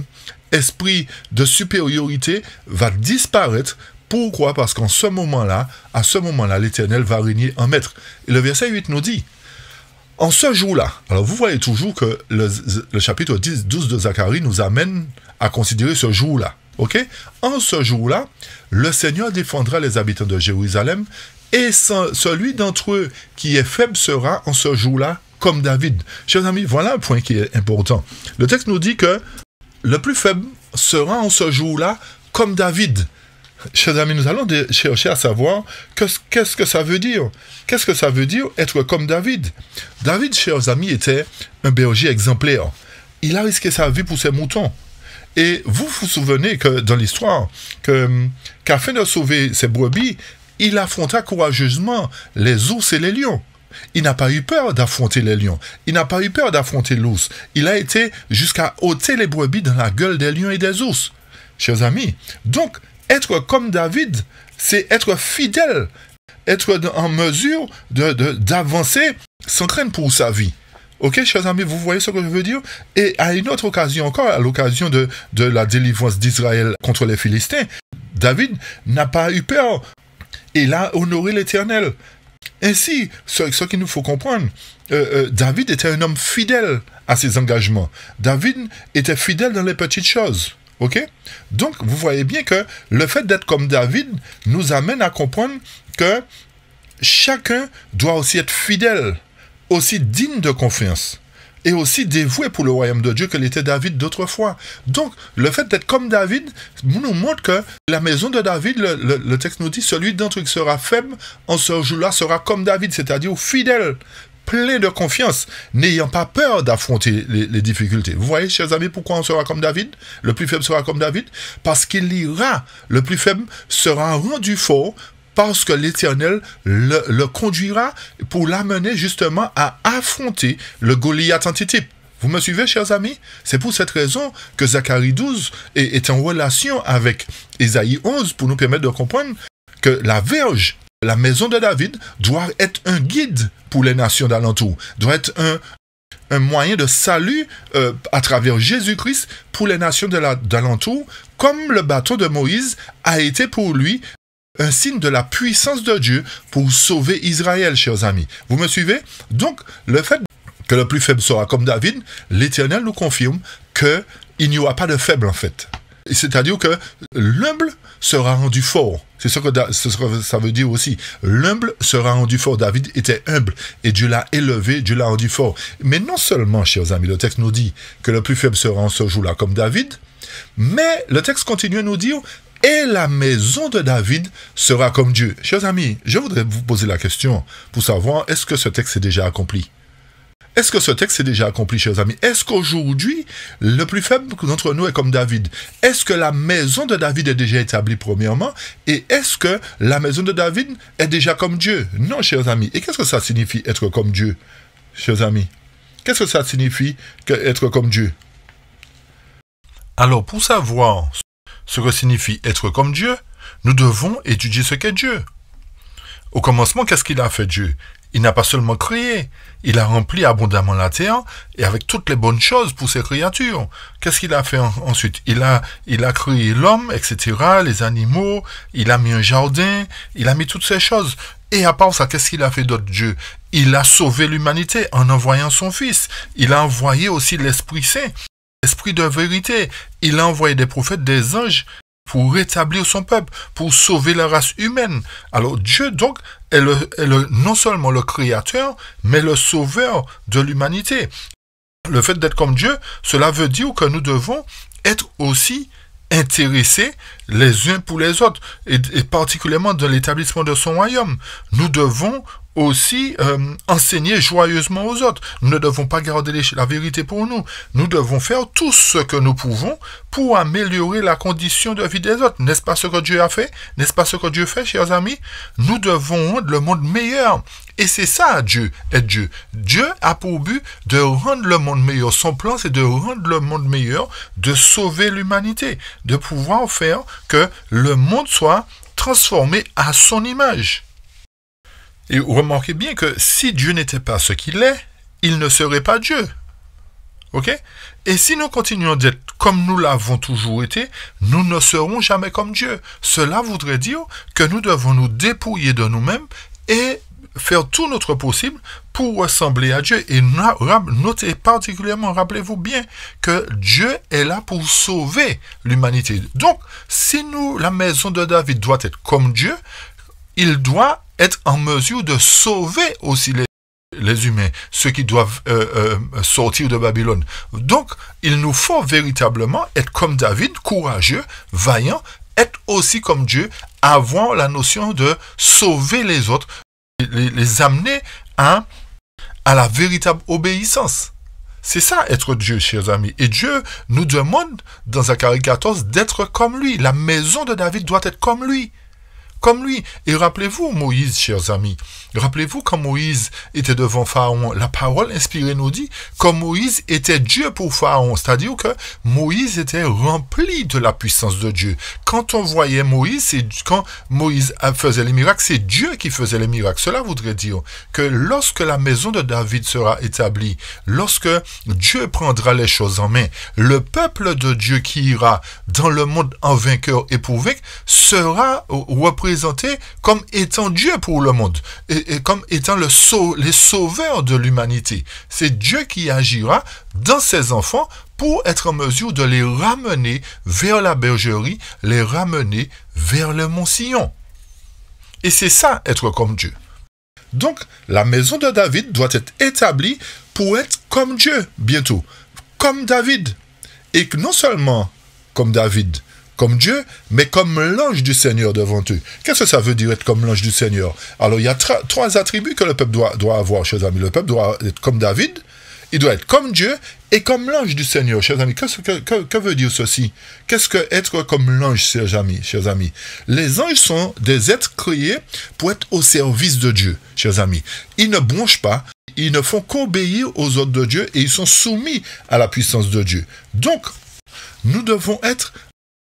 esprit de supériorité va disparaître pourquoi Parce qu'en ce moment-là, à ce moment-là, l'Éternel va régner en maître. Et le verset 8 nous dit, en ce jour-là, alors vous voyez toujours que le, chapitre 10, 12 de Zacharie nous amène à considérer ce jour-là. ok En ce jour-là, le Seigneur défendra les habitants de Jérusalem, et celui d'entre eux qui est faible sera en ce jour-là comme David. Chers amis, voilà un point qui est important. Le texte nous dit que le plus faible sera en ce jour-là comme David chers amis, nous allons chercher à savoir qu'est-ce que ça veut dire. Qu'est-ce que ça veut dire être comme David David, chers amis, était un berger exemplaire. Il a risqué sa vie pour ses moutons. Et vous vous souvenez que dans l'histoire, hum, qu'afin de sauver ses brebis, il affronta courageusement les ours et les lions. Il n'a pas eu peur d'affronter les lions. Il n'a pas eu peur d'affronter l'ours. Il a été jusqu'à ôter les brebis dans la gueule des lions et des ours. Chers amis, donc être comme David, c'est être fidèle, être en mesure d'avancer de, sans crainte pour sa vie. Ok, chers amis, vous voyez ce que je veux dire Et à une autre occasion encore, à l'occasion de, la délivrance d'Israël contre les Philistins, David n'a pas eu peur. Il a honoré l'Éternel. Ainsi, ce, ce qu'il nous faut comprendre, euh, euh, David était un homme fidèle à ses engagements. David était fidèle dans les petites choses. OK Donc, vous voyez bien que le fait d'être comme David nous amène à comprendre que chacun doit aussi être fidèle, aussi digne de confiance et aussi dévoué pour le royaume de Dieu que l'était David d'autrefois. Donc, le fait d'être comme David nous montre que la maison de David, le, le texte nous dit, celui d'entre eux qui sera faible, en ce jour-là sera comme David, c'est-à-dire fidèle, plein de confiance, n'ayant pas peur d'affronter les, difficultés. Vous voyez, chers amis, pourquoi on sera comme David Le plus faible sera comme David Parce qu'il ira. Le plus faible sera rendu fort parce que l'Éternel le, conduira pour l'amener justement à affronter le Goliath antitype. Vous me suivez, chers amis C'est pour cette raison que Zacharie 12 est, en relation avec isaïe 11 pour nous permettre de comprendre que la verge la maison de David doit être un guide pour les nations d'alentour, doit être un, moyen de salut euh, à travers Jésus-Christ pour les nations d'alentour, comme le bâton de Moïse a été pour lui un signe de la puissance de Dieu pour sauver Israël, chers amis. Vous me suivez Donc, le fait que le plus faible sera comme David, l'Éternel nous confirme qu'il il n'y aura pas de faible en fait. C'est-à-dire que l'humble sera rendu fort. C'est ce que ça veut dire aussi. L'humble sera rendu fort. David était humble et Dieu l'a élevé, Dieu l'a rendu fort. Mais non seulement, chers amis, le texte nous dit que le plus faible sera en ce jour-là comme David, mais le texte continue à nous dire et la maison de David sera comme Dieu. Chers amis, je voudrais vous poser la question pour savoir est-ce que ce texte est déjà accompli est-ce que ce texte est déjà accompli, chers amis Est-ce qu'aujourd'hui, le plus faible d'entre nous est comme David Est-ce que la maison de David est déjà établie, premièrement Et est-ce que la maison de David est déjà comme Dieu Non, chers amis. Et qu'est-ce que ça signifie être comme Dieu, chers amis Qu'est-ce que ça signifie être comme Dieu Alors, pour savoir ce que signifie être comme Dieu, nous devons étudier ce qu'est Dieu. Au commencement, qu'est-ce qu'il a fait Dieu il n'a pas seulement créé, il a rempli abondamment la terre et avec toutes les bonnes choses pour ses créatures. Qu'est-ce qu'il a fait ensuite il a, il a créé l'homme, etc., les animaux, il a mis un jardin, il a mis toutes ces choses. Et à part ça, qu'est-ce qu'il a fait d'autre Dieu Il a sauvé l'humanité en envoyant son Fils. Il a envoyé aussi l'Esprit Saint, l'Esprit de vérité. Il a envoyé des prophètes, des anges pour rétablir son peuple, pour sauver la race humaine. Alors Dieu, donc, est, le, non seulement le créateur, mais le sauveur de l'humanité. Le fait d'être comme Dieu, cela veut dire que nous devons être aussi intéressés les uns pour les autres, et, et particulièrement dans l'établissement de son royaume. Nous devons aussi euh, enseigner joyeusement aux autres. Nous ne devons pas garder la vérité pour nous. Nous devons faire tout ce que nous pouvons pour améliorer la condition de vie des autres. N'est-ce pas ce que Dieu a fait N'est-ce pas ce que Dieu fait, chers amis Nous devons rendre le monde meilleur. Et c'est ça, Dieu, est Dieu. Dieu a pour but de rendre le monde meilleur. Son plan, c'est de rendre le monde meilleur, de sauver l'humanité, de pouvoir faire que le monde soit transformé à son image. Et remarquez bien que si Dieu n'était pas ce qu'il est, il ne serait pas Dieu. OK Et si nous continuons d'être comme nous l'avons toujours été, nous ne serons jamais comme Dieu. Cela voudrait dire que nous devons nous dépouiller de nous-mêmes et faire tout notre possible pour ressembler à Dieu. Et notez particulièrement, rappelez-vous bien que Dieu est là pour sauver l'humanité. Donc, si nous, la maison de David doit être comme Dieu, il doit être en mesure de sauver aussi les, humains, ceux qui doivent euh, euh, sortir de Babylone. Donc, il nous faut véritablement être comme David, courageux, vaillant, être aussi comme Dieu, avoir la notion de sauver les autres, les, amener à, à la véritable obéissance. C'est ça être Dieu, chers amis. Et Dieu nous demande, dans Zacharie 14, d'être comme lui. La maison de David doit être comme lui comme lui. Et rappelez-vous, Moïse, chers amis, rappelez-vous quand Moïse était devant Pharaon, la parole inspirée nous dit, que Moïse était Dieu pour Pharaon, c'est-à-dire que Moïse était rempli de la puissance de Dieu. Quand on voyait Moïse, et quand Moïse faisait les miracles, c'est Dieu qui faisait les miracles. Cela voudrait dire que lorsque la maison de David sera établie, lorsque Dieu prendra les choses en main, le peuple de Dieu qui ira dans le monde en vainqueur éprouvé sera représenté comme étant Dieu pour le monde, et, comme étant le sau les sauveurs de l'humanité. C'est Dieu qui agira dans ses enfants pour être en mesure de les ramener vers la bergerie, les ramener vers le mont Sion. Et c'est ça, être comme Dieu. Donc, la maison de David doit être établie pour être comme Dieu bientôt, comme David. Et non seulement comme David, comme Dieu, mais comme l'ange du Seigneur devant eux. Qu'est-ce que ça veut dire être comme l'ange du Seigneur Alors, il y a trois attributs que le peuple doit, doit avoir, chers amis. Le peuple doit être comme David, il doit être comme Dieu et comme l'ange du Seigneur, chers amis. que, que, que, veut dire ceci Qu'est-ce que être comme l'ange, chers amis, chers amis Les anges sont des êtres créés pour être au service de Dieu, chers amis. Ils ne bronchent pas, ils ne font qu'obéir aux ordres de Dieu et ils sont soumis à la puissance de Dieu. Donc, nous devons être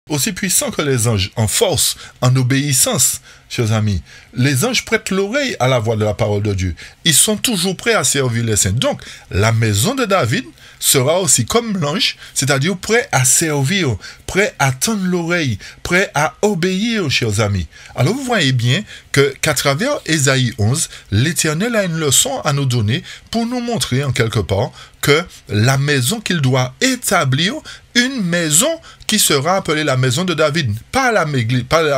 aussi puissants que les anges, en force, en obéissance, chers amis. Les anges prêtent l'oreille à la voix de la parole de Dieu. Ils sont toujours prêts à servir les saints. Donc, la maison de David sera aussi comme l'ange, c'est-à-dire prêt à servir, prêt à tendre l'oreille, prêt à obéir, chers amis. Alors vous voyez bien que qu'à travers Ésaïe 11, l'Éternel a une leçon à nous donner pour nous montrer en quelque part que la maison qu'il doit établir, une maison qui sera appelée la maison de David. Pas la,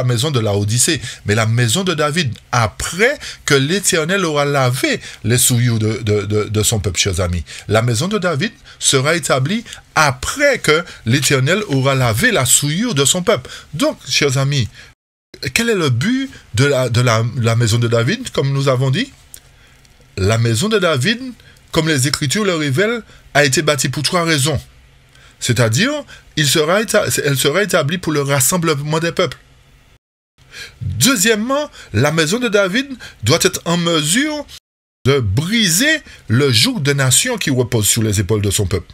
maison de la Odyssée, mais la maison de David, après que l'Éternel aura lavé les souillures de, son peuple, chers amis. La maison de David sera établie après que l'Éternel aura lavé la souillure de son peuple. Donc, chers amis, quel est le but de la, de la maison de David, comme nous avons dit La maison de David, comme les Écritures le révèlent, a été bâtie pour trois raisons. C'est-à-dire, elle sera établie pour le rassemblement des peuples. Deuxièmement, la maison de David doit être en mesure de briser le joug de nation qui repose sur les épaules de son peuple.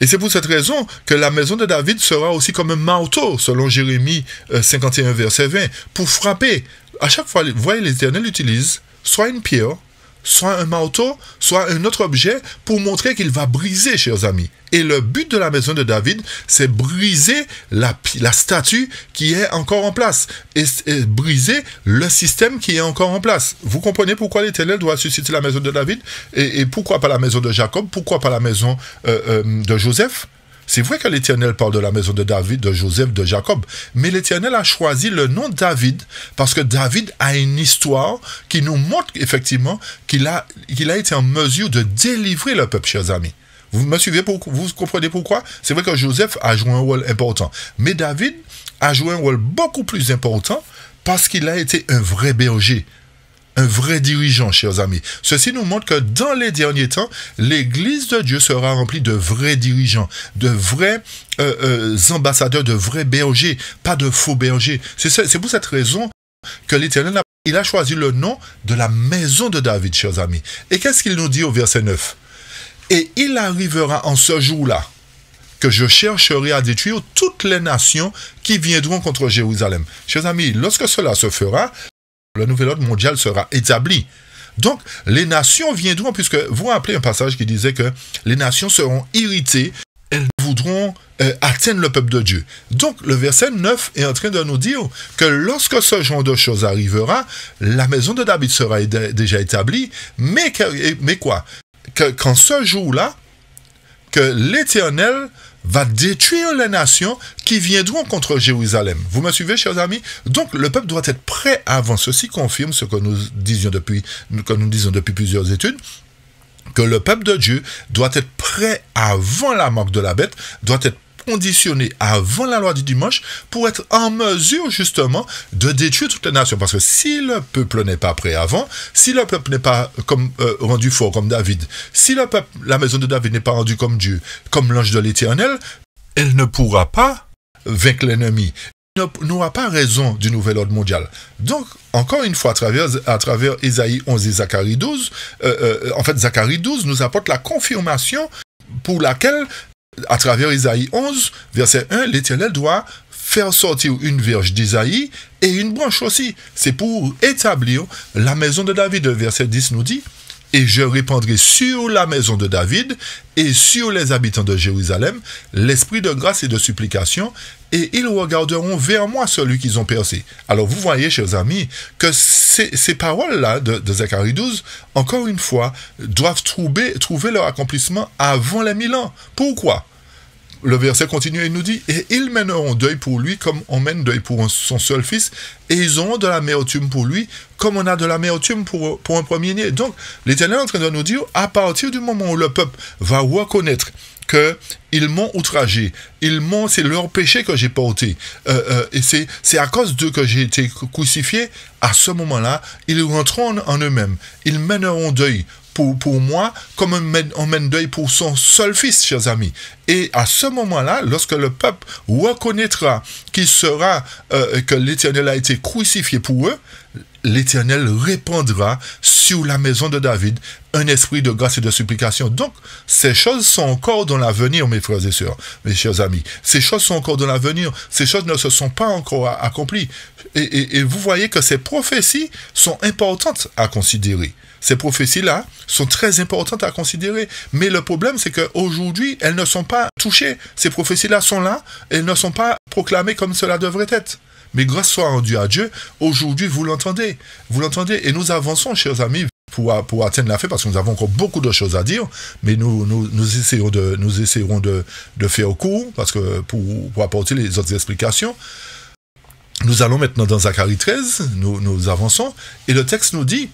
Et c'est pour cette raison que la maison de David sera aussi comme un marteau, selon Jérémie 51, euh, verset 20, pour frapper. À chaque fois, voyez, l'Éternel utilise soit une pierre, soit un marteau, soit un autre objet, pour montrer qu'il va briser, chers amis. Et le but de la maison de David, c'est briser la, statue qui est encore en place et, briser le système qui est encore en place. Vous comprenez pourquoi l'Éternel doit susciter la maison de David et, pourquoi pas la maison de Jacob, pourquoi pas la maison euh, euh, de Joseph c'est vrai que l'Éternel parle de la maison de David, de Joseph, de Jacob, mais l'Éternel a choisi le nom David parce que David a une histoire qui nous montre effectivement qu'il a, qu'il a été en mesure de délivrer le peuple, chers amis. Vous me suivez pour, Vous comprenez pourquoi C'est vrai que Joseph a joué un rôle important, mais David a joué un rôle beaucoup plus important parce qu'il a été un vrai berger un vrai dirigeant, chers amis. Ceci nous montre que dans les derniers temps, l'Église de Dieu sera remplie de vrais dirigeants, de vrais euh, euh, ambassadeurs, de vrais bergers, pas de faux bergers. C'est pour cette raison que l'Éternel a choisi le nom de la maison de David, chers amis. Et qu'est-ce qu'il nous dit au verset 9 Et il arrivera en ce jour-là que je chercherai à détruire toutes les nations qui viendront contre Jérusalem. Chers amis, lorsque cela se fera, le nouvel ordre mondial sera établi. Donc, les nations viendront, puisque vous rappelez un passage qui disait que les nations seront irritées, elles voudront euh, atteindre le peuple de Dieu. Donc, le verset 9 est en train de nous dire que lorsque ce genre de choses arrivera, la maison de David sera déjà établie, mais, mais quoi que, Quand ce jour-là, que l'Éternel va détruire les nations qui viendront contre Jérusalem. Vous me suivez, chers amis Donc, le peuple doit être prêt avant. Ceci confirme ce que nous disions depuis, que nous disons depuis plusieurs études que le peuple de Dieu doit être prêt avant la marque de la bête, doit être conditionné avant la loi du dimanche pour être en mesure justement de détruire toutes les nations. Parce que si le peuple n'est pas prêt avant, si le peuple n'est pas comme, euh, rendu fort comme David, si le peuple, la maison de David n'est pas rendue comme Dieu, comme l'ange de l'Éternel, elle ne pourra pas vaincre l'ennemi n'aura pas raison du nouvel ordre mondial. Donc, encore une fois, à travers, à travers 11 et Zacharie 12, euh, euh, en fait, Zacharie 12 nous apporte la confirmation pour laquelle à travers Isaïe 11, verset 1, l'Éternel doit faire sortir une vierge d'Isaïe et une branche aussi. C'est pour établir la maison de David. verset 10 nous dit, et je répandrai sur la maison de David et sur les habitants de Jérusalem l'esprit de grâce et de supplication, et ils regarderont vers moi celui qu'ils ont percé. Alors vous voyez, chers amis, que ces, paroles-là de, Zacharie 12, encore une fois, doivent trouver, trouver leur accomplissement avant les mille ans. Pourquoi le verset continue et nous dit Et ils mèneront deuil pour lui comme on mène deuil pour son seul fils, et ils auront de la méotum pour lui comme on a de la méotum pour, pour un premier-né. Donc, l'Éternel est en train de nous dire à partir du moment où le peuple va reconnaître qu'ils m'ont outragé. Ils m'ont, c'est leur péché que j'ai porté. Euh, euh, et c'est, c'est à cause d'eux que j'ai été crucifié. À ce moment-là, ils rentreront en eux-mêmes. Ils mèneront deuil pour, moi comme un mène deuil pour son seul fils, chers amis. Et à ce moment-là, lorsque le peuple reconnaîtra qu'il sera, euh, que l'Éternel a été crucifié pour eux, l'Éternel répandra sur la maison de David un esprit de grâce et de supplication. Donc, ces choses sont encore dans l'avenir, mes frères et sœurs, mes chers amis. Ces choses sont encore dans l'avenir. Ces choses ne se sont pas encore accomplies. et vous voyez que ces prophéties sont importantes à considérer. Ces prophéties-là sont très importantes à considérer. Mais le problème, c'est qu'aujourd'hui, elles ne sont pas touchées. Ces prophéties-là sont là, elles ne sont pas proclamées comme cela devrait être. Mais grâce soit rendue à Dieu, aujourd'hui, vous l'entendez. Vous l'entendez. Et nous avançons, chers amis, pour, pour atteindre la fin, parce que nous avons encore beaucoup de choses à dire, mais nous, nous, nous essayons, de, nous de, de faire court, parce que pour, pour apporter les autres explications. Nous allons maintenant dans Zacharie 13, nous, nous avançons, et le texte nous dit,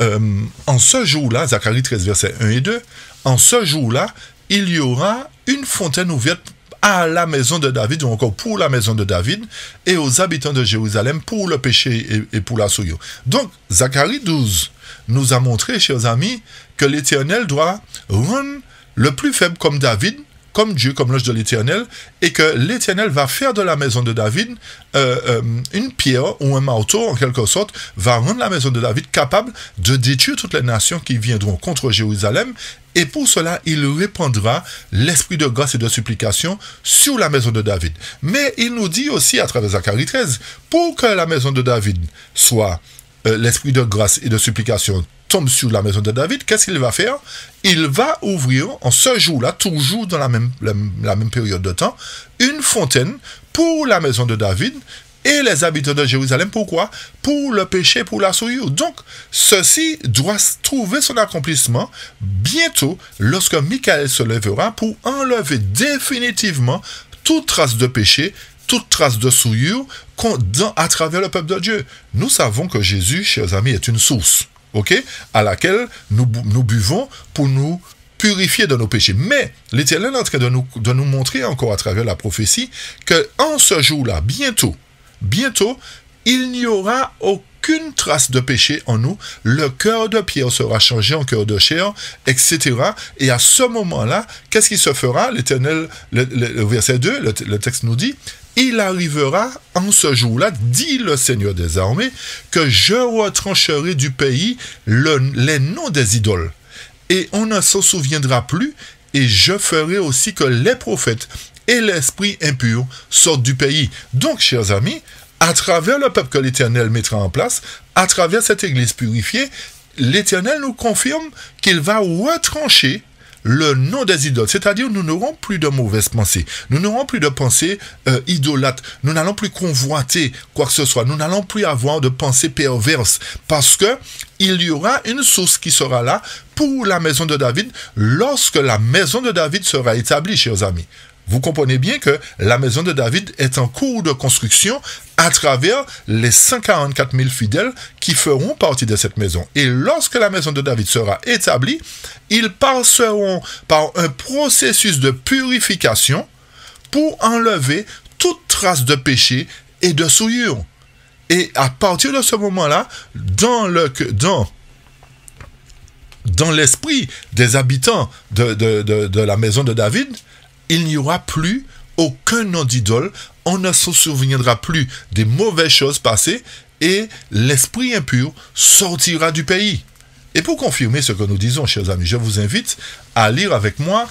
euh, en ce jour-là, Zacharie 13, verset 1 et 2, en ce jour-là, il y aura une fontaine ouverte à la maison de David, ou encore pour la maison de David, et aux habitants de Jérusalem pour le péché et, pour la souillure. Donc, Zacharie 12 nous a montré, chers amis, que l'Éternel doit rendre le plus faible comme David, comme Dieu, comme l'ange de l'Éternel, et que l'Éternel va faire de la maison de David euh, euh, une pierre ou un marteau, en quelque sorte, va rendre la maison de David capable de détruire toutes les nations qui viendront contre Jérusalem. Et pour cela, il répandra l'esprit de grâce et de supplication sur la maison de David. Mais il nous dit aussi à travers Zacharie 13, pour que la maison de David soit euh, l'esprit de grâce et de supplication tombe sur la maison de David, qu'est-ce qu'il va faire Il va ouvrir en ce jour-là, toujours dans la même, la, même période de temps, une fontaine pour la maison de David et les habitants de Jérusalem. Pourquoi Pour le péché, pour la souillure. Donc, ceci doit trouver son accomplissement bientôt lorsque Michael se lèvera pour enlever définitivement toute trace de péché toute trace de souillure à travers le peuple de Dieu. Nous savons que Jésus, chers amis, est une source, ok, à laquelle nous, buvons pour nous purifier de nos péchés. Mais l'Éternel est en train de nous, de nous montrer encore à travers la prophétie que en ce jour-là, bientôt, bientôt, il n'y aura aucune trace de péché en nous. Le cœur de pierre sera changé en cœur de chair, etc. Et à ce moment-là, qu'est-ce qui se fera L'Éternel, le, verset 2, le texte nous dit, il arrivera en ce jour-là, dit le Seigneur des armées, que je retrancherai du pays les noms des idoles. Et on ne s'en souviendra plus, et je ferai aussi que les prophètes et l'esprit impur sortent du pays. Donc, chers amis, à travers le peuple que l'Éternel mettra en place, à travers cette Église purifiée, l'Éternel nous confirme qu'il va retrancher le nom des idoles. C'est-à-dire, nous n'aurons plus de mauvaises pensées. Nous n'aurons plus de pensées euh, idolâtres. Nous n'allons plus convoiter quoi que ce soit. Nous n'allons plus avoir de pensées perverses. Parce que il y aura une source qui sera là pour la maison de David lorsque la maison de David sera établie, chers amis vous comprenez bien que la maison de David est en cours de construction à travers les 144 000 fidèles qui feront partie de cette maison. Et lorsque la maison de David sera établie, ils passeront par un processus de purification pour enlever toute trace de péché et de souillure. Et à partir de ce moment-là, dans dans dans l'esprit des habitants de la maison de David, il n'y aura plus aucun nom d'idole, on ne se souviendra plus des mauvaises choses passées et l'esprit impur sortira du pays. Et pour confirmer ce que nous disons, chers amis, je vous invite à lire avec moi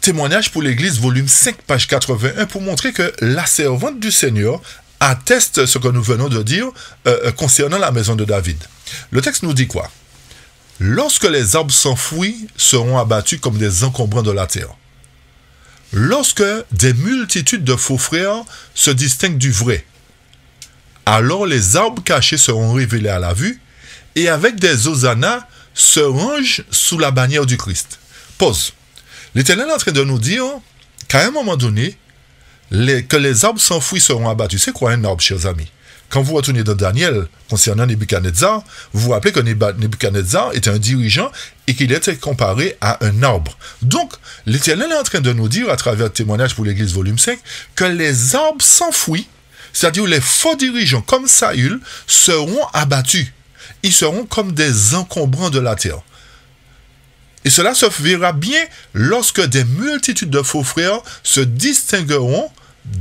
Témoignage pour l'Église, volume 5, page 81, pour montrer que la servante du Seigneur atteste ce que nous venons de dire euh, euh, concernant la maison de David. Le texte nous dit quoi Lorsque les arbres s'enfouissent, seront abattus comme des encombrants de la terre. Lorsque des multitudes de faux frères se distinguent du vrai, alors les arbres cachés seront révélés à la vue, et avec des hosannas se rangent sous la bannière du Christ. Pause. L'Éternel est en train de nous dire qu'à un moment donné, les, que les arbres sans seront abattus. C'est quoi un arbre, chers amis quand vous retournez dans Daniel concernant Nebuchadnezzar, vous vous rappelez que Nebuchadnezzar était un dirigeant et qu'il était comparé à un arbre. Donc, l'Éternel est en train de nous dire, à travers le témoignage pour l'Église volume 5, que les arbres s'enfouissent, c'est-à-dire les faux dirigeants comme Saül seront abattus. Ils seront comme des encombrants de la terre. Et cela se verra bien lorsque des multitudes de faux frères se distingueront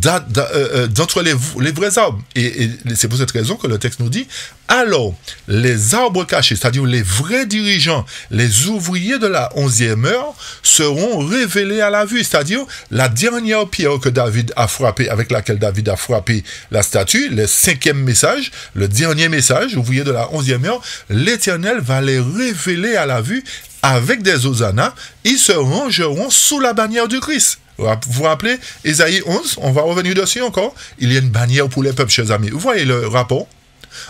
euh, euh, d'entre les, les, vrais arbres. Et, c'est pour cette raison que le texte nous dit, alors, les arbres cachés, c'est-à-dire les vrais dirigeants, les ouvriers de la onzième heure, seront révélés à la vue, c'est-à-dire la dernière pierre que David a frappé avec laquelle David a frappé la statue, le cinquième message, le dernier message, ouvrier de la onzième heure, l'Éternel va les révéler à la vue avec des hosannas, ils se rangeront sous la bannière du Christ. Vous vous rappelez, Ésaïe 11, on va revenir dessus encore, il y a une bannière pour les peuples, chers amis. Vous voyez le rapport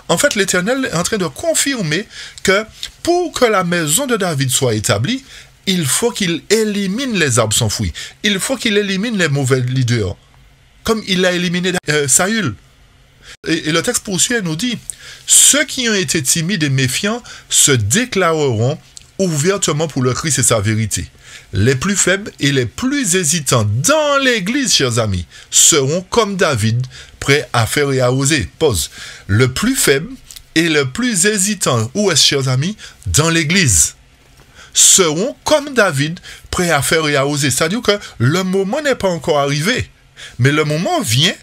en fait, l'Éternel est en train de confirmer que pour que la maison de David soit établie, il faut qu'il élimine les arbres sans fruits. Il faut qu'il élimine les mauvais leaders, comme il a éliminé euh, Saül. Et, et, le texte poursuit et nous dit, ceux qui ont été timides et méfiants se déclareront ouvertement pour le Christ et sa vérité les plus faibles et les plus hésitants dans l'Église, chers amis, seront comme David, prêts à faire et à oser. Pause. Le plus faible et le plus hésitant, où est-ce, chers amis Dans l'Église. Seront comme David, prêts à faire et à oser. C'est-à-dire que le moment n'est pas encore arrivé, mais le moment vient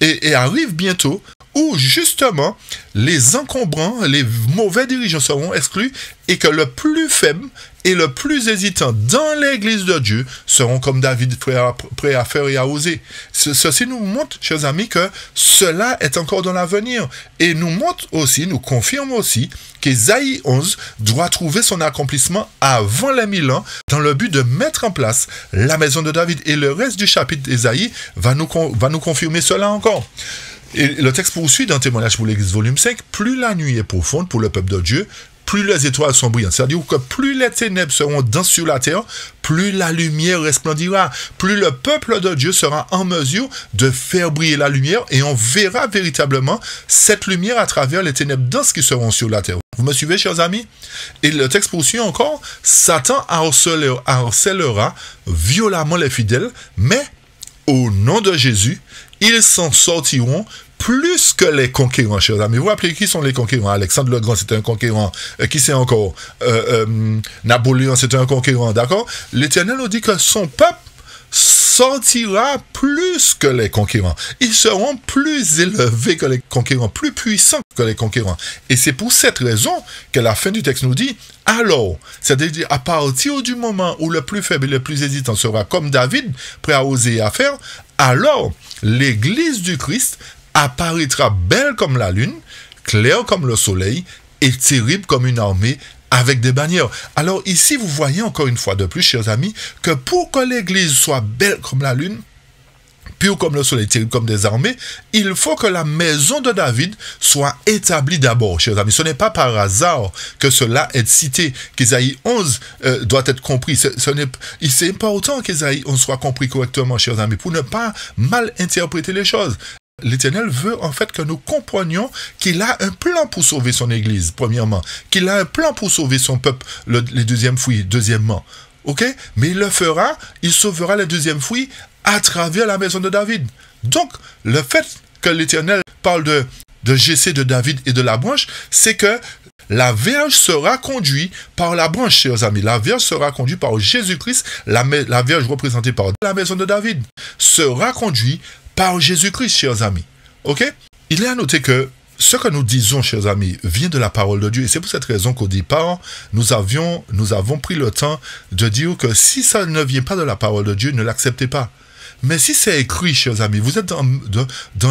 et, et arrive bientôt où justement les encombrants, les mauvais dirigeants seront exclus et que le plus faible et le plus hésitant dans l'Église de Dieu seront comme David, prêt à, faire et à oser. ceci nous montre, chers amis, que cela est encore dans l'avenir et nous montre aussi, nous confirme aussi qu'Ésaïe 11 doit trouver son accomplissement avant les mille ans dans le but de mettre en place la maison de David. Et le reste du chapitre d'Ésaïe va nous, va nous confirmer cela encore. Et le texte poursuit dans Témoignage pour l'Église, volume 5, Plus la nuit est profonde pour le peuple de Dieu, plus les étoiles sont brillantes. C'est-à-dire que plus les ténèbres seront denses sur la terre, plus la lumière resplendira, plus le peuple de Dieu sera en mesure de faire briller la lumière et on verra véritablement cette lumière à travers les ténèbres denses qui seront sur la terre. Vous me suivez, chers amis Et le texte poursuit encore, Satan harcèlera, violemment les fidèles, mais au nom de Jésus, ils s'en sortiront plus que les conquérants, chers amis. Vous vous rappelez qui sont les conquérants Alexandre le Grand, c'est un conquérant. Euh, qui c'est encore euh, euh Napoléon, c'était un conquérant, d'accord L'Éternel nous dit que son peuple sortira plus que les conquérants. Ils seront plus élevés que les conquérants, plus puissants que les conquérants. Et c'est pour cette raison que la fin du texte nous dit, alors, c'est-à-dire à partir du moment où le plus faible et le plus hésitant sera comme David, prêt à oser et à faire, alors l'Église du Christ apparaîtra belle comme la lune, claire comme le soleil et terrible comme une armée avec des bannières. Alors ici, vous voyez encore une fois de plus, chers amis, que pour que l'Église soit belle comme la lune, pure comme le soleil, terrible comme des armées, il faut que la maison de David soit établie d'abord, chers amis. Ce n'est pas par hasard que cela est cité, qu'Isaïe 11 euh, doit être compris. C'est ce important qu'Isaïe 11 soit compris correctement, chers amis, pour ne pas mal interpréter les choses. L'Éternel veut en fait que nous comprenions qu'il a un plan pour sauver son Église, premièrement, qu'il a un plan pour sauver son peuple, les deuxièmes fouilles, deuxièmement. OK Mais il le fera, il sauvera les deuxièmes fouilles à travers la maison de David. Donc, le fait que l'Éternel parle de, de de David et de la branche, c'est que la Vierge sera conduite par la branche, chers amis. La Vierge sera conduite par Jésus-Christ, la, la Vierge représentée par la maison de David, sera conduite par Jésus-Christ, chers amis. OK Il est à noter que ce que nous disons, chers amis, vient de la parole de Dieu. Et c'est pour cette raison qu'au départ, nous avions, nous avons pris le temps de dire que si ça ne vient pas de la parole de Dieu, ne l'acceptez pas. Mais si c'est écrit, chers amis, vous êtes dans,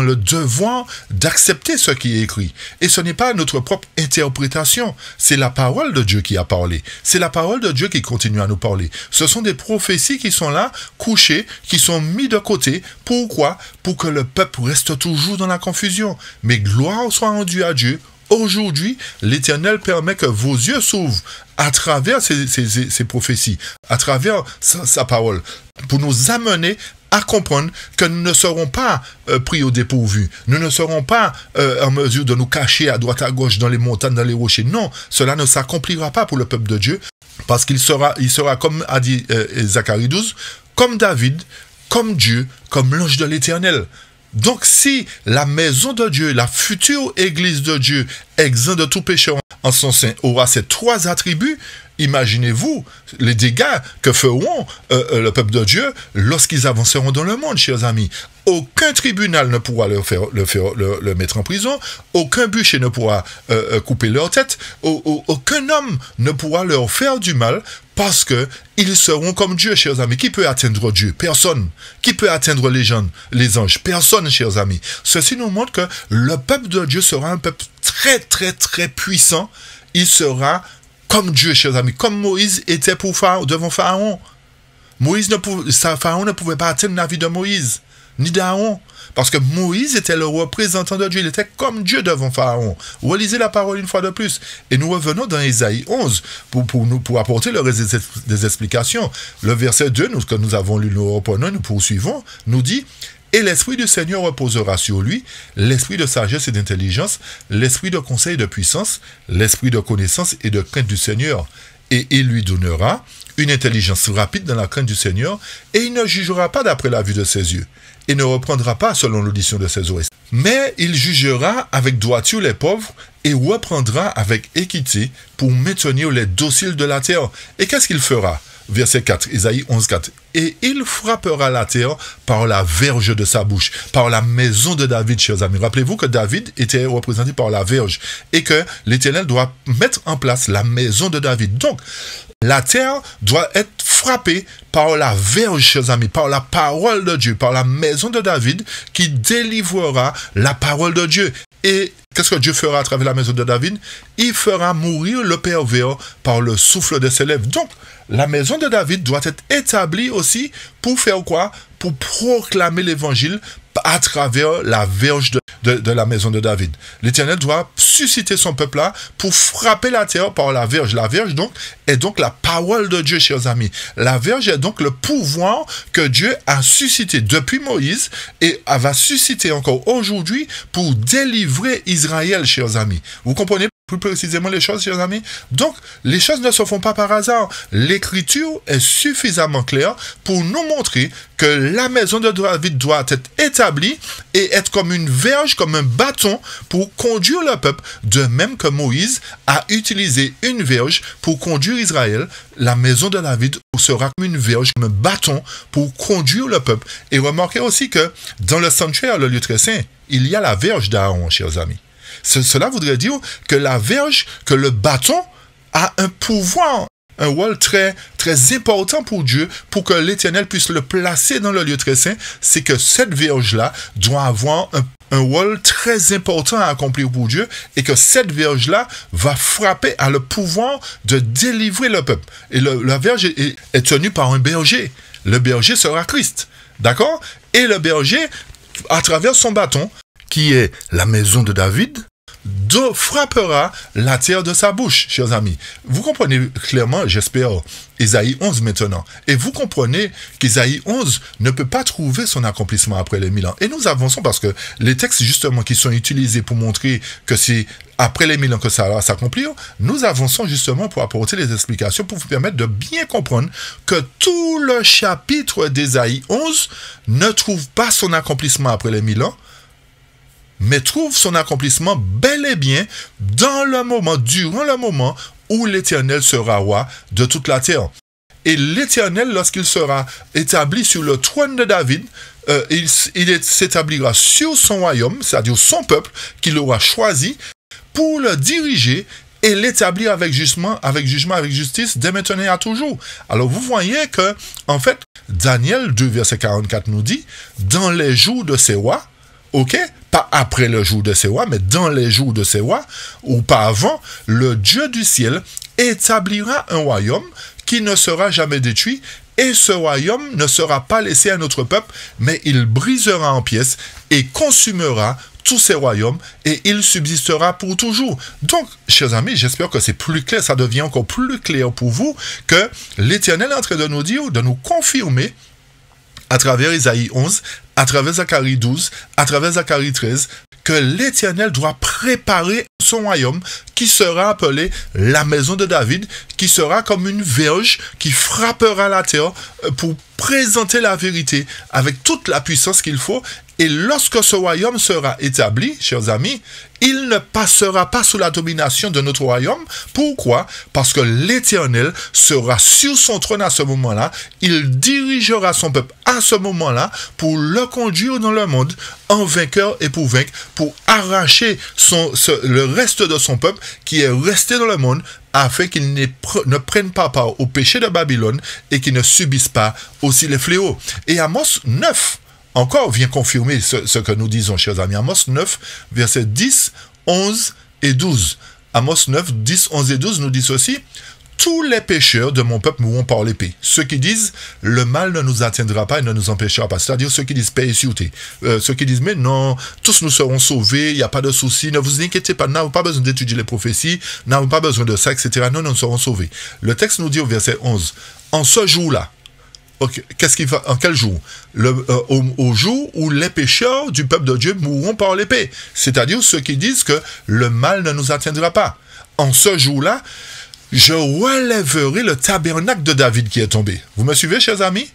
le devoir d'accepter ce qui est écrit. Et ce n'est pas notre propre interprétation. C'est la parole de Dieu qui a parlé. C'est la parole de Dieu qui continue à nous parler. Ce sont des prophéties qui sont là, couchées, qui sont mises de côté. Pourquoi Pour que le peuple reste toujours dans la confusion. Mais gloire soit rendue à Dieu aujourd'hui, l'Éternel permet que vos yeux s'ouvrent à travers ces, prophéties, à travers sa, sa parole, pour nous amener à comprendre que nous ne serons pas euh, pris au dépourvu. Nous ne serons pas euh, en mesure de nous cacher à droite à gauche dans les montagnes, dans les rochers. Non, cela ne s'accomplira pas pour le peuple de Dieu parce qu'il sera, il sera, comme a dit euh, Zacharie 12, comme David, comme Dieu, comme l'ange de l'Éternel. Donc si la maison de Dieu, la future église de Dieu, exempt de tout péché en son sein, aura ces trois attributs, Imaginez-vous les dégâts que feront euh, euh, le peuple de Dieu lorsqu'ils avanceront dans le monde, chers amis. Aucun tribunal ne pourra le, faire, le, faire, le, mettre en prison, aucun bûcher ne pourra euh, couper leur tête, aucun homme ne pourra leur faire du mal parce que ils seront comme Dieu, chers amis. Qui peut atteindre Dieu Personne. Qui peut atteindre les gens, les anges Personne, chers amis. Ceci nous montre que le peuple de Dieu sera un peuple très, très, très puissant. Il sera comme Dieu, chers amis, comme Moïse était pour devant Pharaon. Moïse ne Pharaon ne pouvait pas atteindre la vie de Moïse, ni d'Aaron, parce que Moïse était le représentant de Dieu, il était comme Dieu devant Pharaon. Relisez la parole une fois de plus. Et nous revenons dans Ésaïe 11 pour, nous, pour apporter le des explications. Le verset 2 nous, que nous avons lu, nous reprenons, nous poursuivons, nous dit et l'Esprit du Seigneur reposera sur lui, l'Esprit de sagesse et d'intelligence, l'Esprit de conseil et de puissance, l'Esprit de connaissance et de crainte du Seigneur. Et il lui donnera une intelligence rapide dans la crainte du Seigneur, et il ne jugera pas d'après la vue de ses yeux, et ne reprendra pas selon l'audition de ses oreilles. Mais il jugera avec droiture les pauvres, et reprendra avec équité pour maintenir les dociles de la terre. Et qu'est-ce qu'il fera verset 4, Isaïe 11, 4. Et il frappera la terre par la verge de sa bouche, par la maison de David, chers amis. Rappelez-vous que David était représenté par la verge et que l'Éternel doit mettre en place la maison de David. Donc, la terre doit être frappée par la verge, chers amis, par la parole de Dieu, par la maison de David qui délivrera la parole de Dieu. Et Qu'est-ce que Dieu fera à travers la maison de David Il fera mourir le pervers par le souffle de ses lèvres. Donc, la maison de David doit être établie aussi pour faire quoi Pour proclamer l'évangile à travers la verge de, la maison de David. L'Éternel doit susciter son peuple là pour frapper la terre par la verge. La verge donc est donc la parole de Dieu, chers amis. La verge est donc le pouvoir que Dieu a suscité depuis Moïse et va susciter encore aujourd'hui pour délivrer Israël, chers amis. Vous comprenez plus précisément les choses, chers amis. Donc, les choses ne se font pas par hasard. L'écriture est suffisamment claire pour nous montrer que la maison de David doit être établie et être comme une verge, comme un bâton pour conduire le peuple, de même que Moïse a utilisé une verge pour conduire Israël. La maison de David sera comme une verge, comme un bâton pour conduire le peuple. Et remarquez aussi que dans le sanctuaire, le lieu très saint, il y a la verge d'Aaron, chers amis cela voudrait dire que la verge, que le bâton a un pouvoir, un rôle très, très important pour Dieu, pour que l'Éternel puisse le placer dans le lieu très saint, c'est que cette verge-là doit avoir un, rôle très important à accomplir pour Dieu et que cette verge-là va frapper à le pouvoir de délivrer le peuple. Et la verge est, est tenue par un berger. Le berger sera Christ. D'accord Et le berger, à travers son bâton, qui est la maison de David, frappera la terre de sa bouche, chers amis. Vous comprenez clairement, j'espère, Isaïe 11 maintenant. Et vous comprenez qu'Isaïe 11 ne peut pas trouver son accomplissement après les mille ans. Et nous avançons parce que les textes justement qui sont utilisés pour montrer que c'est après les mille ans que ça va s'accomplir, nous avançons justement pour apporter les explications pour vous permettre de bien comprendre que tout le chapitre d'Isaïe 11 ne trouve pas son accomplissement après les mille ans, mais trouve son accomplissement bel et bien dans le moment, durant le moment où l'Éternel sera roi de toute la terre. Et l'Éternel, lorsqu'il sera établi sur le trône de David, euh, il, s'établira sur son royaume, c'est-à-dire son peuple qu'il aura choisi pour le diriger et l'établir avec jugement, avec jugement, avec justice, dès maintenant et à toujours. Alors vous voyez que, en fait, Daniel 2, verset 44 nous dit, dans les jours de ses rois, OK? Pas après le jour de rois, mais dans les jours de rois, ou pas avant, le Dieu du ciel établira un royaume qui ne sera jamais détruit, et ce royaume ne sera pas laissé à notre peuple, mais il brisera en pièces et consumera tous ces royaumes et il subsistera pour toujours. Donc, chers amis, j'espère que c'est plus clair, ça devient encore plus clair pour vous que l'Éternel est en train de nous dire, de nous confirmer à travers Isaïe 11 à travers Zacharie 12, à travers Zacharie 13, que l'Éternel doit préparer son royaume qui sera appelé la maison de David, qui sera comme une verge qui frappera la terre euh, pour présenter la vérité avec toute la puissance qu'il faut. Et lorsque ce royaume sera établi, chers amis, il ne passera pas sous la domination de notre royaume. Pourquoi Parce que l'Éternel sera sur son trône à ce moment-là. Il dirigera son peuple à ce moment-là pour le Conduire dans le monde en vainqueur et pour vaincre, pour arracher son, le reste de son peuple qui est resté dans le monde afin qu'il ne prenne pas part au péché de Babylone et qu'il ne subisse pas aussi les fléaux. Et Amos 9, encore, vient confirmer ce, que nous disons, chers amis. Amos 9, versets 10, 11 et 12. Amos 9, 10, 11 et 12 nous dit ceci tous les pécheurs de mon peuple mourront par l'épée. Ceux qui disent le mal ne nous atteindra pas et ne nous empêchera pas. C'est-à-dire ceux qui disent paix et sûreté. Euh, ceux qui disent mais non, tous nous serons sauvés, il n'y a pas de souci, ne vous inquiétez pas, n'avons pas besoin d'étudier les prophéties, n'avons pas besoin de ça, etc. Nous, nous serons sauvés. Le texte nous dit au verset 11, en ce jour-là, Qu'est-ce qu'il va En quel jour le, euh, au, au, jour où les pécheurs du peuple de Dieu mourront par l'épée. C'est-à-dire ceux qui disent que le mal ne nous atteindra pas. En ce jour-là, je relèverai le tabernacle de David qui est tombé. Vous me suivez, chers amis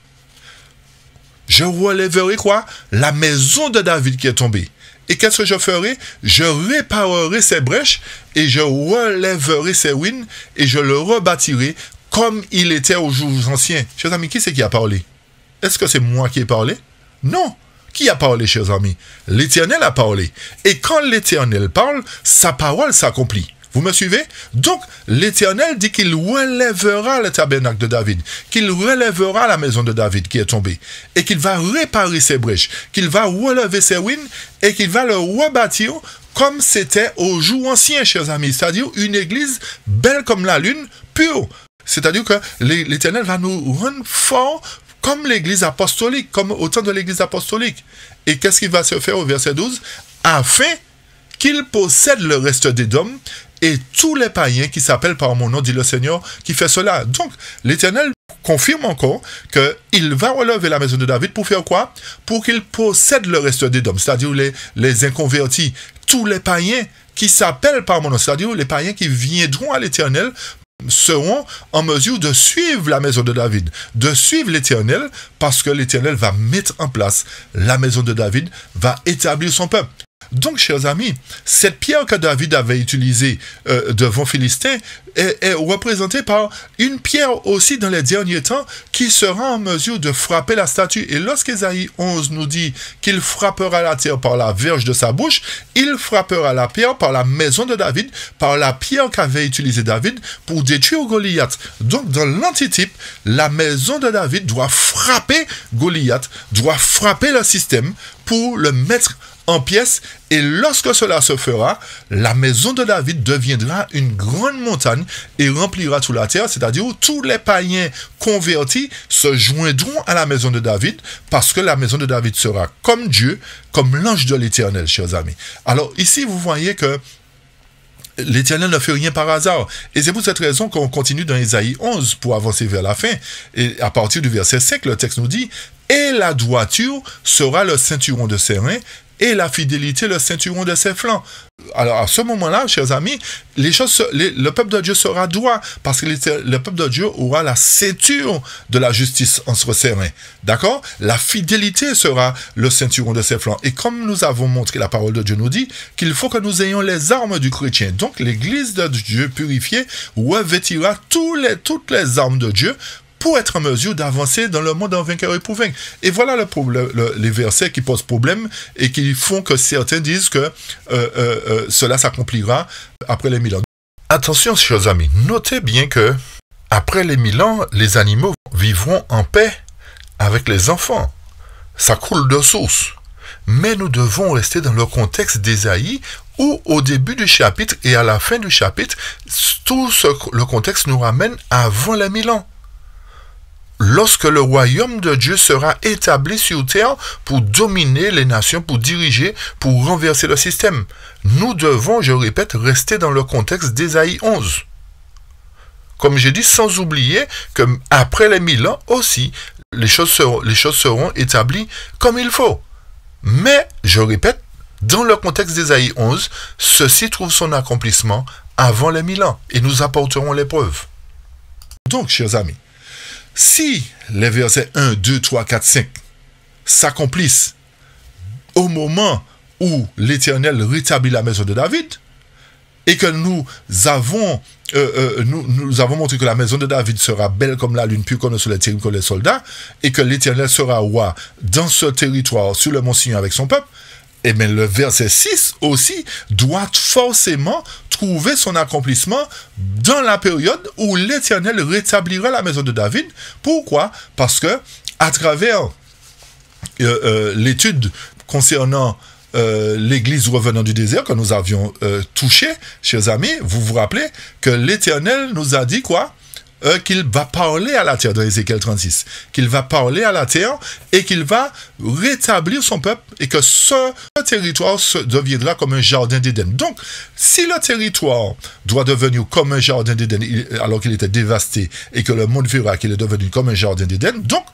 Je relèverai quoi La maison de David qui est tombée. Et qu'est-ce que je ferai Je réparerai ses brèches et je relèverai ses ruines et je le rebâtirai comme il était aux jours anciens. Chers amis, qui c'est qui a parlé Est-ce que c'est moi qui ai parlé Non. Qui a parlé, chers amis L'Éternel a parlé. Et quand l'Éternel parle, sa parole s'accomplit. Vous me suivez Donc, l'Éternel dit qu'il relèvera le tabernacle de David, qu'il relèvera la maison de David qui est tombée, et qu'il va réparer ses brèches, qu'il va relever ses ruines, et qu'il va le rebâtir comme c'était au jour ancien, chers amis, c'est-à-dire une église belle comme la lune, pure. C'est-à-dire que l'Éternel va nous rendre forts comme l'église apostolique, comme au temps de l'église apostolique. Et qu'est-ce qu'il va se faire au verset 12 Afin qu'il possède le reste des dômes et tous les païens qui s'appellent par mon nom, dit le Seigneur, qui fait cela. Donc, l'Éternel confirme encore qu'il va relever la maison de David pour faire quoi Pour qu'il possède le reste des hommes, c'est-à-dire les, les inconvertis, tous les païens qui s'appellent par mon nom, c'est-à-dire les païens qui viendront à l'Éternel seront en mesure de suivre la maison de David, de suivre l'Éternel, parce que l'Éternel va mettre en place la maison de David, va établir son peuple. Donc, chers amis, cette pierre que David avait utilisée euh, devant Philistin est, représentée par une pierre aussi dans les derniers temps qui sera en mesure de frapper la statue. Et Esaïe 11 nous dit qu'il frappera la terre par la verge de sa bouche, il frappera la pierre par la maison de David, par la pierre qu'avait utilisée David pour détruire Goliath. Donc, dans l'antitype, la maison de David doit frapper Goliath, doit frapper le système pour le mettre en pièces, et lorsque cela se fera, la maison de David deviendra une grande montagne et remplira toute la terre, c'est-à-dire tous les païens convertis se joindront à la maison de David, parce que la maison de David sera comme Dieu, comme l'ange de l'Éternel, chers amis. Alors ici, vous voyez que L'Éternel ne fait rien par hasard. Et c'est pour cette raison qu'on continue dans Isaïe 11 pour avancer vers la fin. Et à partir du verset 5, le texte nous dit, et la droiture sera le ceinturon de ses reins et la fidélité le ceinturon de ses flancs. Alors à ce moment-là, chers amis, les choses, le peuple de Dieu sera droit parce que le peuple de Dieu aura la ceinture de la justice entre ses reins. D'accord La fidélité sera le ceinturon de ses flancs. Et comme nous avons montré, la parole de Dieu nous dit qu'il faut que nous ayons les armes du chrétien. Donc l'Église de Dieu purifiée revêtira toutes les armes de Dieu pour être en mesure d'avancer dans le monde en vainqueur et pour Et voilà les versets qui posent problème et qui font que certains disent que euh, euh, euh, cela s'accomplira après les mille ans. Attention, chers amis, notez bien que après les mille ans, les animaux vivront en paix avec les enfants. Ça coule de source. Mais nous devons rester dans le contexte des d'Ésaïe où au début du chapitre et à la fin du chapitre, tout ce, le contexte nous ramène avant les mille ans lorsque le royaume de Dieu sera établi sur terre pour dominer les nations, pour diriger, pour renverser le système. Nous devons, je répète, rester dans le contexte d'Ésaïe 11. Comme j'ai dit, sans oublier que après les mille ans aussi, les choses seront, les choses seront établies comme il faut. Mais, je répète, dans le contexte d'Ésaïe 11, ceci trouve son accomplissement avant les mille ans et nous apporterons les preuves. Donc, chers amis, si les versets 1, 2, 3, 4, 5 s'accomplissent au moment où l'Éternel rétablit la maison de David, et que nous avons, euh, euh, nous, avons montré que la maison de David sera belle comme la lune, plus connue sur les territoires que les soldats, et que l'Éternel sera roi dans ce territoire, sur le mont Sion avec son peuple, et eh bien, le verset 6 aussi doit forcément trouver son accomplissement dans la période où l'Éternel rétablira la maison de David. Pourquoi Parce que à travers euh, euh, l'étude concernant euh, l'Église revenant du désert que nous avions touchée, chers amis, vous vous rappelez que l'Éternel nous a dit quoi euh, qu'il va parler à la terre dans Ézéchiel 36, qu'il va parler à la terre et qu'il va rétablir son peuple et que ce territoire se deviendra comme un jardin d'Éden. Donc, si le territoire doit devenir comme un jardin d'Éden alors qu'il était dévasté et que le monde verra qu'il est devenu comme un jardin d'Éden, donc,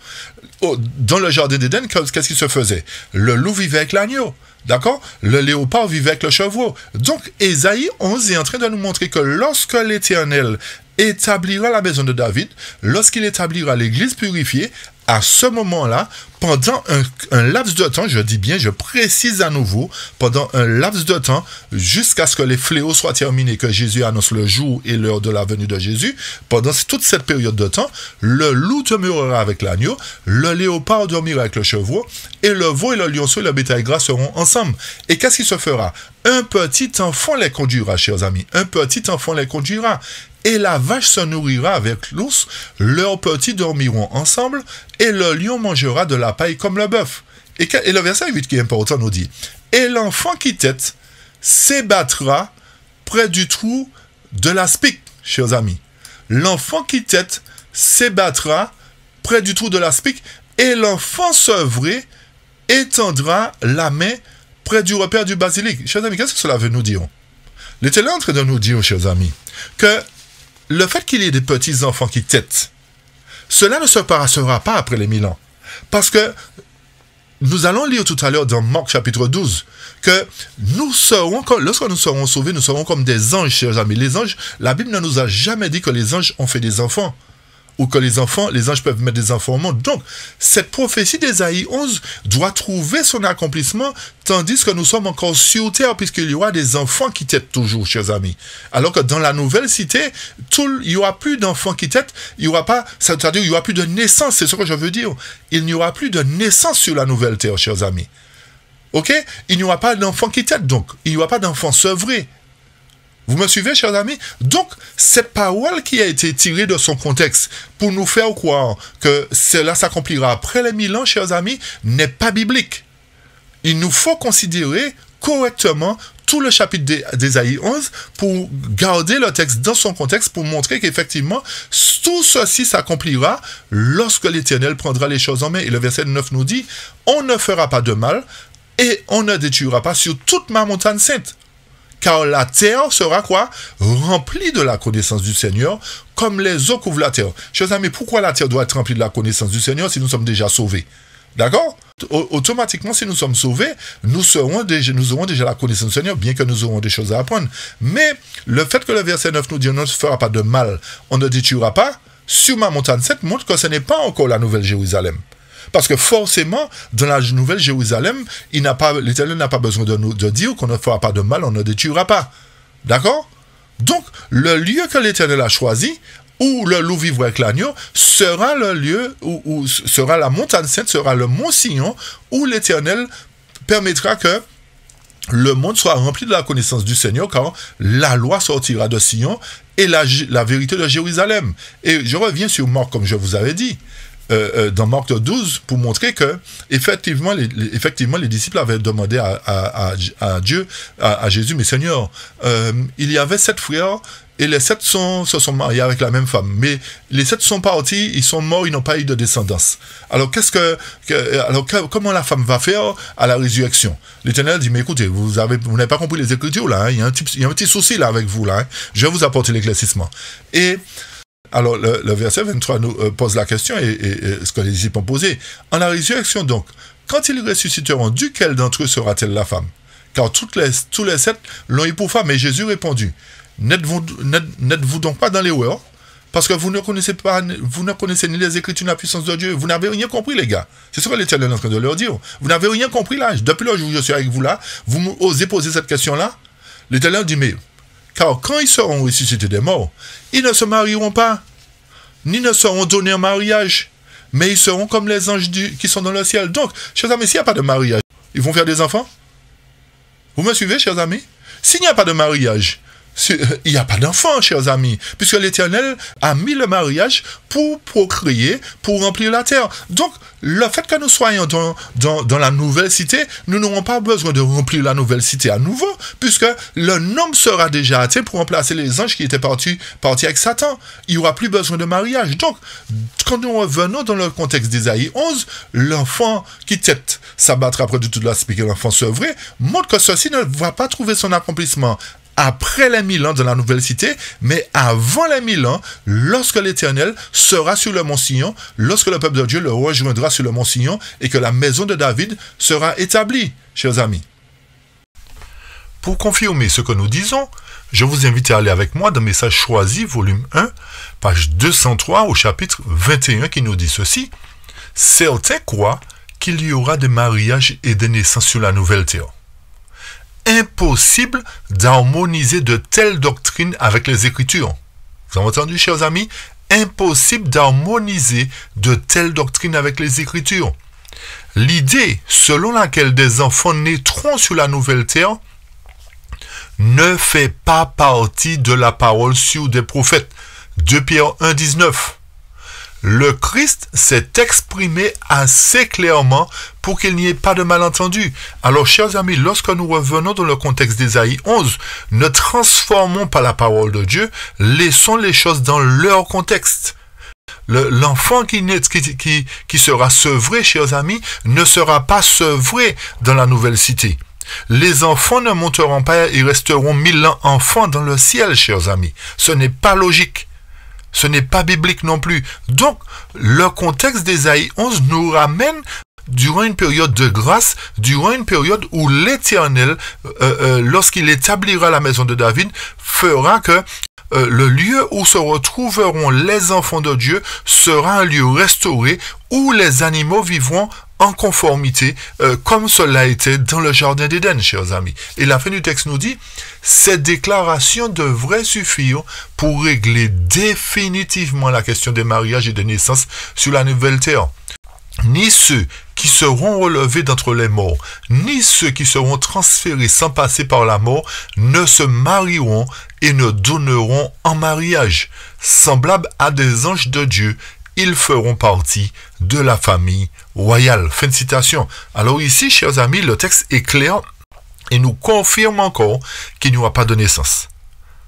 dans le jardin d'Éden, qu'est-ce qui se faisait Le loup vivait avec l'agneau. D'accord Le léopard vivait avec le chevreau. Donc, Ésaïe 11 est en train de nous montrer que lorsque l'Éternel établira la maison de David, lorsqu'il établira l'église purifiée, à ce moment-là, pendant un, laps de temps, je dis bien, je précise à nouveau, pendant un laps de temps, jusqu'à ce que les fléaux soient terminés, que Jésus annonce le jour et l'heure de la venue de Jésus, pendant toute cette période de temps, le loup demeurera avec l'agneau, le léopard dormira avec le chevreau, et le veau et le lionceau et le bétail gras seront ensemble. Et qu'est-ce qui se fera Un petit enfant les conduira, chers amis, un petit enfant les conduira et la vache se nourrira avec l'ours, leurs petits dormiront ensemble, et le lion mangera de la paille comme le bœuf. Et, le verset 8 qui est important nous dit, et l'enfant qui tête s'ébattra près du trou de la chers amis. L'enfant qui tète s'ébattra près du trou de la et l'enfant sevré étendra la main près du repère du basilic. Chers amis, qu'est-ce que cela veut nous dire L'Éternel est en train de nous dire, chers amis, que le fait qu'il y ait des petits-enfants qui têtent, cela ne se passera pas après les mille ans. Parce que nous allons lire tout à l'heure dans Marc chapitre 12 que nous serons, lorsque nous serons sauvés, nous serons comme des anges, chers amis. Les anges, la Bible ne nous a jamais dit que les anges ont fait des enfants ou que les enfants, les anges peuvent mettre des enfants au monde. Donc, cette prophétie d'Esaïe 11 doit trouver son accomplissement tandis que nous sommes encore sur terre puisqu'il y aura des enfants qui têtent toujours, chers amis. Alors que dans la nouvelle cité, tout, il n'y aura plus d'enfants qui têtent, il n'y aura pas, c'est-à-dire il n'y aura plus de naissance, c'est ce que je veux dire. Il n'y aura plus de naissance sur la nouvelle terre, chers amis. OK Il n'y aura pas d'enfants qui têtent donc, il n'y aura pas d'enfants sevrés. Vous me suivez, chers amis Donc, cette parole qui a été tirée de son contexte pour nous faire croire que cela s'accomplira après les mille ans, chers amis, n'est pas biblique. Il nous faut considérer correctement tout le chapitre d'Ésaïe 11 pour garder le texte dans son contexte, pour montrer qu'effectivement, tout ceci s'accomplira lorsque l'Éternel prendra les choses en main. Et le verset 9 nous dit, on ne fera pas de mal et on ne détruira pas sur toute ma montagne sainte car la terre sera quoi Remplie de la connaissance du Seigneur, comme les eaux couvrent la terre. Chers amis, pourquoi la terre doit être remplie de la connaissance du Seigneur si nous sommes déjà sauvés D'accord Automatiquement, si nous sommes sauvés, nous, nous aurons déjà la connaissance du Seigneur, bien que nous aurons des choses à apprendre. Mais le fait que le verset 9 nous dit on ne fera pas de mal, on ne détruira pas, sur ma montagne 7 montre que ce n'est pas encore la Nouvelle Jérusalem. Parce que forcément, dans la nouvelle Jérusalem, il pas, l'Éternel n'a pas besoin de nous de dire qu'on ne fera pas de mal, on ne détruira pas. D'accord Donc, le lieu que l'Éternel a choisi, où le loup vivra avec l'agneau, sera le lieu où, sera la montagne sainte, sera le mont Sion, où l'Éternel permettra que le monde soit rempli de la connaissance du Seigneur quand la loi sortira de Sion et la, vérité de Jérusalem. Et je reviens sur mort, comme je vous avais dit. Euh, euh, dans Marc 12 pour montrer que effectivement les, effectivement, les disciples avaient demandé à, Dieu, à, Jésus, mais Seigneur, euh, il y avait sept frères et les sept sont, se sont mariés avec la même femme. Mais les sept sont partis, ils sont morts, ils n'ont pas eu de descendance. Alors qu'est-ce que, alors comment la femme va faire à la résurrection L'Éternel dit mais écoutez, vous avez, vous n'avez pas compris les Écritures là. Hein. Il, y a un petit, un petit souci là avec vous là. Hein. Je vais vous apporter l'éclaircissement. Et alors, le, verset 23 nous euh, pose la question et, ce que les disciples ont posé. En la résurrection, donc, quand ils ressusciteront, duquel d'entre eux sera-t-elle la femme Car toutes les, tous les sept l'ont eu pour femme. Et Jésus répondit N'êtes-vous donc pas dans les words? Parce que vous ne connaissez pas, vous ne connaissez ni les Écritures ni la puissance de Dieu. Vous n'avez rien compris, les gars. C'est ce que l'État est en train de leur dire. Vous n'avez rien compris là. Depuis le où je suis avec vous là, vous osez poser cette question là. L'Éternel dit Mais car quand ils seront ressuscités des morts, ils ne se marieront pas, ni ne seront donnés en mariage, mais ils seront comme les anges qui sont dans le ciel. Donc, chers amis, s'il n'y a pas de mariage, ils vont faire des enfants Vous me suivez, chers amis S'il n'y a pas de mariage, il n'y a pas d'enfant, chers amis, puisque l'Éternel a mis le mariage pour procréer, pour remplir la terre. Donc, le fait que nous soyons dans, dans, la nouvelle cité, nous n'aurons pas besoin de remplir la nouvelle cité à nouveau, puisque le nombre sera déjà atteint pour remplacer les anges qui étaient partis, partis avec Satan. Il n'y aura plus besoin de mariage. Donc, quand nous revenons dans le contexte d'Isaïe 11, l'enfant qui tête s'abattra près de toute la l'enfant sevré, montre que ceci ne va pas trouver son accomplissement après les mille ans de la nouvelle cité, mais avant les mille ans, lorsque l'Éternel sera sur le mont Sion, lorsque le peuple de Dieu le rejoindra sur le mont Sion et que la maison de David sera établie, chers amis. Pour confirmer ce que nous disons, je vous invite à aller avec moi dans Message choisi, volume 1, page 203 au chapitre 21 qui nous dit ceci. Certains croient qu'il y aura des mariages et des naissances sur la nouvelle terre impossible d'harmoniser de telles doctrines avec les Écritures. Vous avez entendu, chers amis Impossible d'harmoniser de telles doctrines avec les Écritures. L'idée selon laquelle des enfants naîtront sur la nouvelle terre ne fait pas partie de la parole sur des prophètes. 2 Pierre 1, 19 le Christ s'est exprimé assez clairement pour qu'il n'y ait pas de malentendu. Alors, chers amis, lorsque nous revenons dans le contexte d'Isaïe 11, ne transformons pas la parole de Dieu, laissons les choses dans leur contexte. L'enfant qui, qui, sera sevré, chers amis, ne sera pas sevré dans la nouvelle cité. Les enfants ne monteront pas, ils resteront mille ans enfants dans le ciel, chers amis. Ce n'est pas logique. Ce n'est pas biblique non plus. Donc, le contexte d'Ésaïe 11 nous ramène durant une période de grâce, durant une période où l'Éternel, euh, euh, lorsqu'il établira la maison de David, fera que euh, le lieu où se retrouveront les enfants de Dieu sera un lieu restauré où les animaux vivront en conformité, euh, comme cela été dans le Jardin d'Éden, chers amis. Et la fin du texte nous dit, cette déclaration devrait suffire pour régler définitivement la question des mariages et des naissances sur la nouvelle terre ni ceux qui seront relevés d'entre les morts, ni ceux qui seront transférés sans passer par la mort, ne se marieront et ne donneront en mariage. Semblables à des anges de Dieu, ils feront partie de la famille royale. Fin de citation. Alors ici, chers amis, le texte est clair et nous confirme encore qu'il n'y aura pas de naissance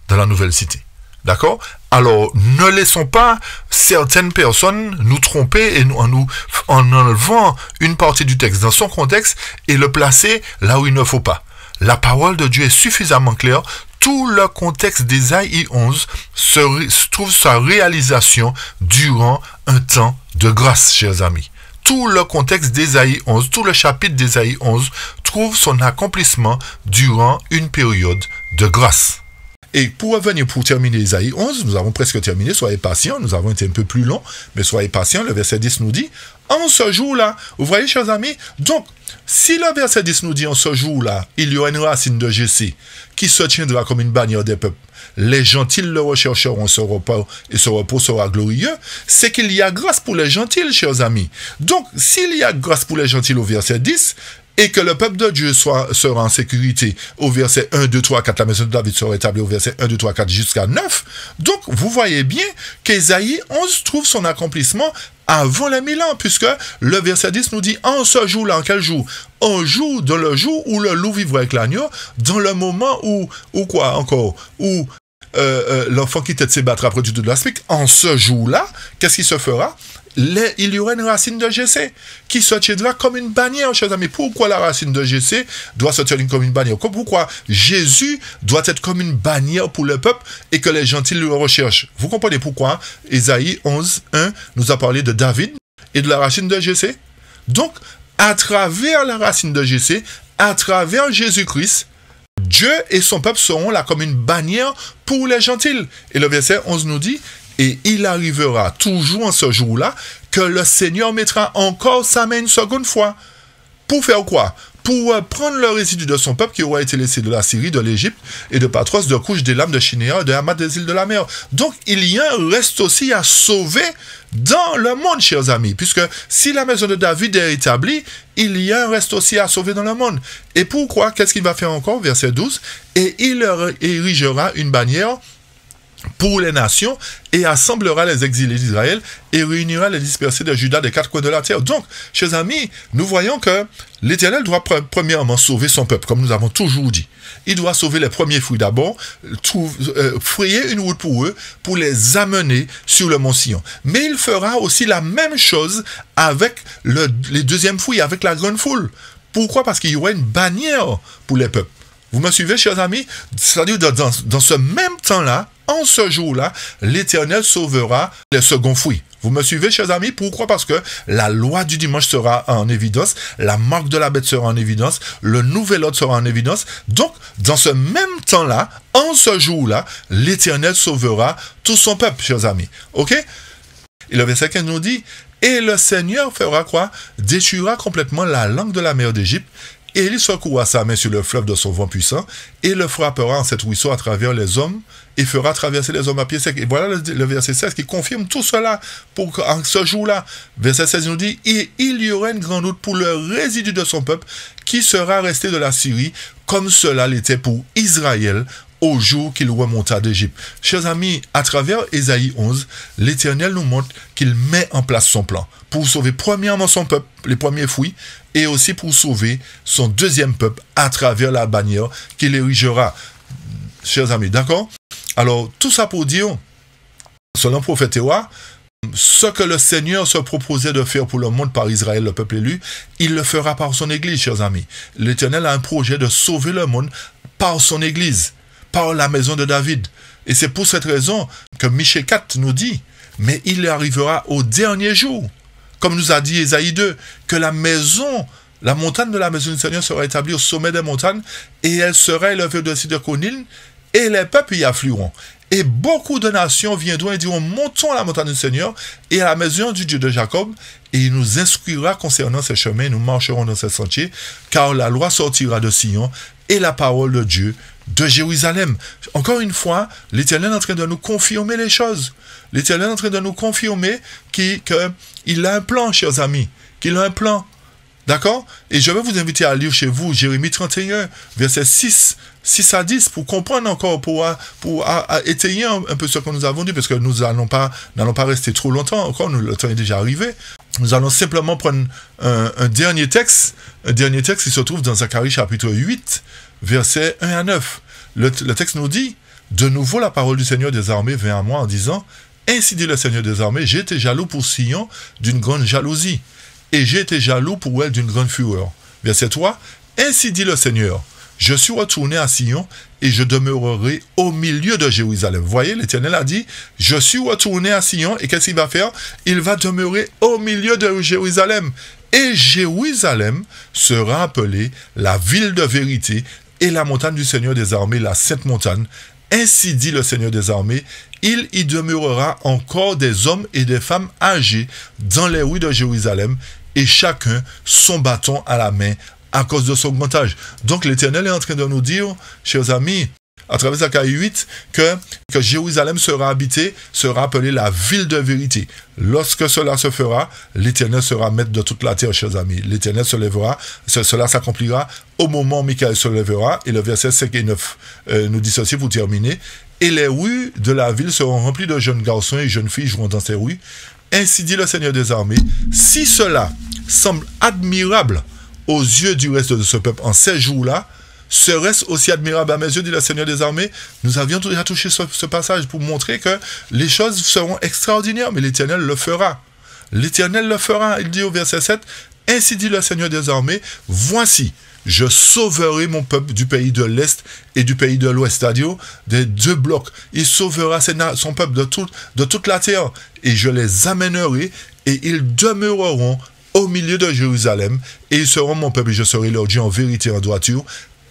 dans la nouvelle cité. D'accord alors, ne laissons pas certaines personnes nous tromper et en, nous, enlevant une partie du texte dans son contexte et le placer là où il ne faut pas. La parole de Dieu est suffisamment claire. Tout le contexte d'Ésaïe 11 se, trouve sa réalisation durant un temps de grâce, chers amis. Tout le contexte d'Ésaïe 11, tout le chapitre d'Ésaïe 11 trouve son accomplissement durant une période de grâce. Et pour revenir, pour terminer Isaïe 11, nous avons presque terminé, soyez patients, nous avons été un peu plus long, mais soyez patients, le verset 10 nous dit, en ce jour-là, vous voyez, chers amis, donc, si le verset 10 nous dit en ce jour-là, il y aura une racine de Jésus qui se tiendra comme une bannière des peuples, les gentils le rechercheront ce repos et ce repos sera glorieux, c'est qu'il y a grâce pour les gentils, chers amis. Donc, s'il y a grâce pour les gentils au verset 10, et que le peuple de Dieu soit, sera en sécurité au verset 1, 2, 3, 4. La maison de David sera établie au verset 1, 2, 3, 4 jusqu'à 9. Donc, vous voyez bien qu'Esaïe, 11 trouve son accomplissement avant les mille ans, puisque le verset 10 nous dit en ce jour-là, en quel jour Un jour, dans le jour où le loup vivra avec l'agneau, dans le moment où, ou quoi encore Où euh, euh, l'enfant qui après du tout de l'aspect, en ce jour-là, qu'est-ce qui se fera il y aurait une racine de GC qui là comme une bannière, chers amis. Pourquoi la racine de GC doit sortir comme une bannière Pourquoi Jésus doit être comme une bannière pour le peuple et que les gentils le recherchent Vous comprenez pourquoi Isaïe hein? 11.1 nous a parlé de David et de la racine de GC. Donc, à travers la racine de GC, à travers Jésus-Christ, Dieu et son peuple seront là comme une bannière pour les gentils. Et le verset 11 nous dit et il arrivera toujours en ce jour-là que le Seigneur mettra encore sa main une seconde fois. Pour faire quoi Pour euh, prendre le résidu de son peuple qui aura été laissé de la Syrie, de l'Égypte et de Patros, de Couche, des lames de et de Hamad des îles de la mer. Donc il y a un reste aussi à sauver dans le monde, chers amis, puisque si la maison de David est établie, il y a un reste aussi à sauver dans le monde. Et pourquoi Qu'est-ce qu'il va faire encore Verset 12. Et il euh, érigera une bannière pour les nations et assemblera les exilés d'Israël et réunira les dispersés de Juda des quatre coins de la terre. Donc, chers amis, nous voyons que l'Éternel doit premièrement sauver son peuple, comme nous avons toujours dit. Il doit sauver les premiers fruits d'abord, euh, frayer une route pour eux, pour les amener sur le mont Sion. Mais il fera aussi la même chose avec les deuxièmes fruits, avec la grande foule. Pourquoi Parce qu'il y aura une bannière pour les peuples. Vous me suivez, chers amis C'est-à-dire, dans ce même temps-là, en ce jour-là, l'Éternel sauvera les second fruits. Vous me suivez, chers amis Pourquoi Parce que la loi du dimanche sera en évidence, la marque de la bête sera en évidence, le nouvel ordre sera en évidence. Donc, dans ce même temps-là, en ce jour-là, l'Éternel sauvera tout son peuple, chers amis. OK Et le verset 15 nous dit, et le Seigneur fera quoi Détruira complètement la langue de la mer d'Égypte et il secouera sa main sur le fleuve de son vent puissant, et le frappera en cet ruisseau à travers les hommes, et fera traverser les hommes à pied sec. Et voilà le, verset 16 qui confirme tout cela pour qu'en ce jour-là, verset 16 nous dit, et il y aura une grande doute pour le résidu de son peuple qui sera resté de la Syrie, comme cela l'était pour Israël au jour qu'il remonta d'Égypte. Chers amis, à travers Ésaïe 11, l'Éternel nous montre qu'il met en place son plan pour sauver premièrement son peuple, les premiers fruits, et aussi pour sauver son deuxième peuple à travers la bannière qu'il érigera. Chers amis, d'accord Alors, tout ça pour dire, selon le prophète Ewa, ce que le Seigneur se proposait de faire pour le monde par Israël, le peuple élu, il le fera par son Église, chers amis. L'Éternel a un projet de sauver le monde par son Église par la maison de David. Et c'est pour cette raison que Miché 4 nous dit, mais il arrivera au dernier jour, comme nous a dit Esaïe 2, que la maison, la montagne de la maison du Seigneur sera établie au sommet des montagnes, et elle sera élevée au-dessus de Conil, et les peuples y afflueront. Et beaucoup de nations viendront et diront, montons à la montagne du Seigneur et à la maison du Dieu de Jacob, et il nous inscrira concernant ces chemins, nous marcherons dans ces sentiers, car la loi sortira de Sion, et la parole de Dieu de Jérusalem. Encore une fois, l'Éternel est en train de nous confirmer les choses. L'Éternel est en train de nous confirmer qu'il a un plan, chers amis, qu'il a un plan. D'accord Et je vais vous inviter à lire chez vous Jérémie 31, verset 6, 6 à 10, pour comprendre encore, pour, euh, pour euh, étayer un, peu ce que nous avons dit, parce que nous n'allons pas, pas rester trop longtemps, encore, nous, le temps est déjà arrivé. Nous allons simplement prendre un, un dernier texte, un dernier texte qui se trouve dans Zacharie chapitre 8, Verset 1 à 9. Le, texte nous dit, de nouveau la parole du Seigneur des armées vient à moi en disant, Ainsi dit le Seigneur des armées, j'ai été jaloux pour Sion d'une grande jalousie, et j'ai été jaloux pour elle d'une grande fureur. Verset 3, Ainsi dit le Seigneur, je suis retourné à Sion et je demeurerai au milieu de Jérusalem. Vous voyez, l'Éternel a dit, je suis retourné à Sion et qu'est-ce qu'il va faire Il va demeurer au milieu de Jérusalem. Et Jérusalem sera appelée la ville de vérité, et la montagne du Seigneur des armées, la sainte montagne. Ainsi dit le Seigneur des armées, il y demeurera encore des hommes et des femmes âgés dans les rues de Jérusalem, et chacun son bâton à la main à cause de son augmentage. Donc l'Éternel est en train de nous dire, chers amis, à travers Zacharie 8, que, Jérusalem sera habitée, sera appelée la ville de vérité. Lorsque cela se fera, l'Éternel sera maître de toute la terre, chers amis. L'Éternel se lèvera, cela s'accomplira au moment où Michael se lèvera. Et le verset 5 et 9 euh, nous dit ceci pour terminer. Et les rues de la ville seront remplies de jeunes garçons et jeunes filles jouant dans ces rues. Ainsi dit le Seigneur des armées, si cela semble admirable aux yeux du reste de ce peuple en ces jours-là, Serait-ce aussi admirable à mes yeux, dit le Seigneur des armées Nous avions déjà touché ce, passage pour montrer que les choses seront extraordinaires, mais l'Éternel le fera. L'Éternel le fera. Il dit au verset 7, Ainsi dit le Seigneur des armées, voici, je sauverai mon peuple du pays de l'Est et du pays de l'Ouest, à des deux blocs. Il sauvera son peuple de, de toute la terre, et je les amènerai, et ils demeureront au milieu de Jérusalem, et ils seront mon peuple, et je serai leur Dieu en vérité et en droiture,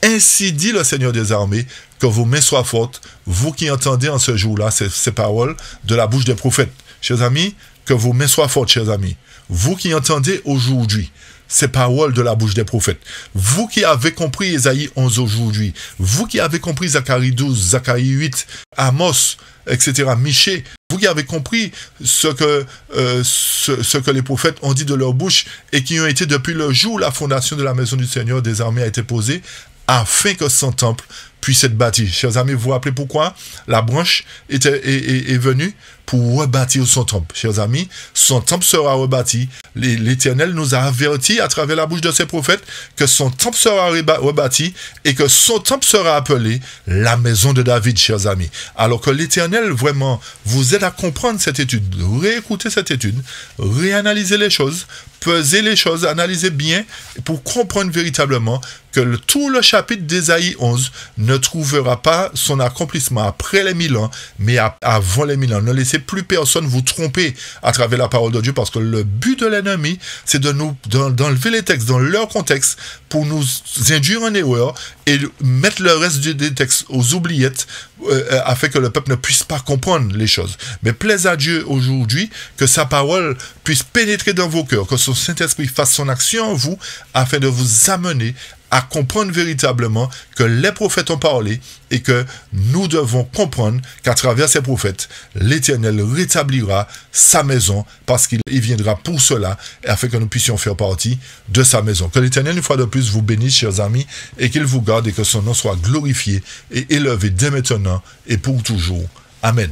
ainsi dit le Seigneur des armées, que vos mains soient fortes, vous qui entendez en ce jour-là ces, paroles de la bouche des prophètes. Chers amis, que vos mains soient fortes, chers amis. Vous qui entendez aujourd'hui ces paroles de la bouche des prophètes. Vous qui avez compris Esaïe 11 aujourd'hui, vous qui avez compris Zacharie 12, Zacharie 8, Amos, etc., Miché, vous qui avez compris ce que, euh, ce, que les prophètes ont dit de leur bouche et qui ont été depuis le jour où la fondation de la maison du Seigneur des armées a été posée, afin que son temple puisse être bâti. Chers amis, vous vous rappelez pourquoi la branche est venue pour rebâtir son temple. Chers amis, son temple sera rebâti. L'Éternel nous a averti à travers la bouche de ses prophètes que son temple sera rebâti et que son temple sera appelé la maison de David, chers amis. Alors que l'Éternel vraiment vous aide à comprendre cette étude, réécouter cette étude, réanalyser les choses, peser les choses, analyser bien pour comprendre véritablement que tout le chapitre d'Ésaïe 11 ne trouvera pas son accomplissement après les mille ans, mais avant les mille ans. Ne laissez plus personne vous tromper à travers la parole de Dieu parce que le but de l'ennemi, c'est de nous d'enlever les textes dans leur contexte pour nous induire en erreur et mettre le reste des textes aux oubliettes euh, euh, afin que le peuple ne puisse pas comprendre les choses. Mais plaise à Dieu aujourd'hui que sa parole puisse pénétrer dans vos cœurs, que son Saint-Esprit fasse son action en vous afin de vous amener à comprendre véritablement que les prophètes ont parlé et que nous devons comprendre qu'à travers ces prophètes, l'Éternel rétablira sa maison parce qu'il viendra pour cela afin que nous puissions faire partie de sa maison. Que l'Éternel, une fois de plus, vous bénisse, chers amis, et qu'il vous garde et que son nom soit glorifié et élevé dès maintenant et pour toujours. Amen.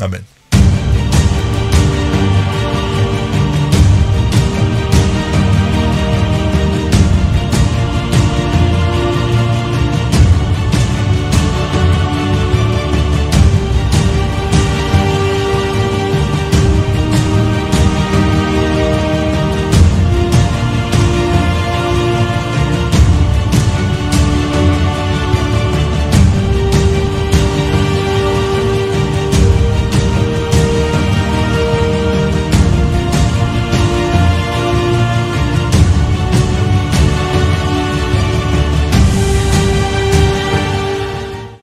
Amen.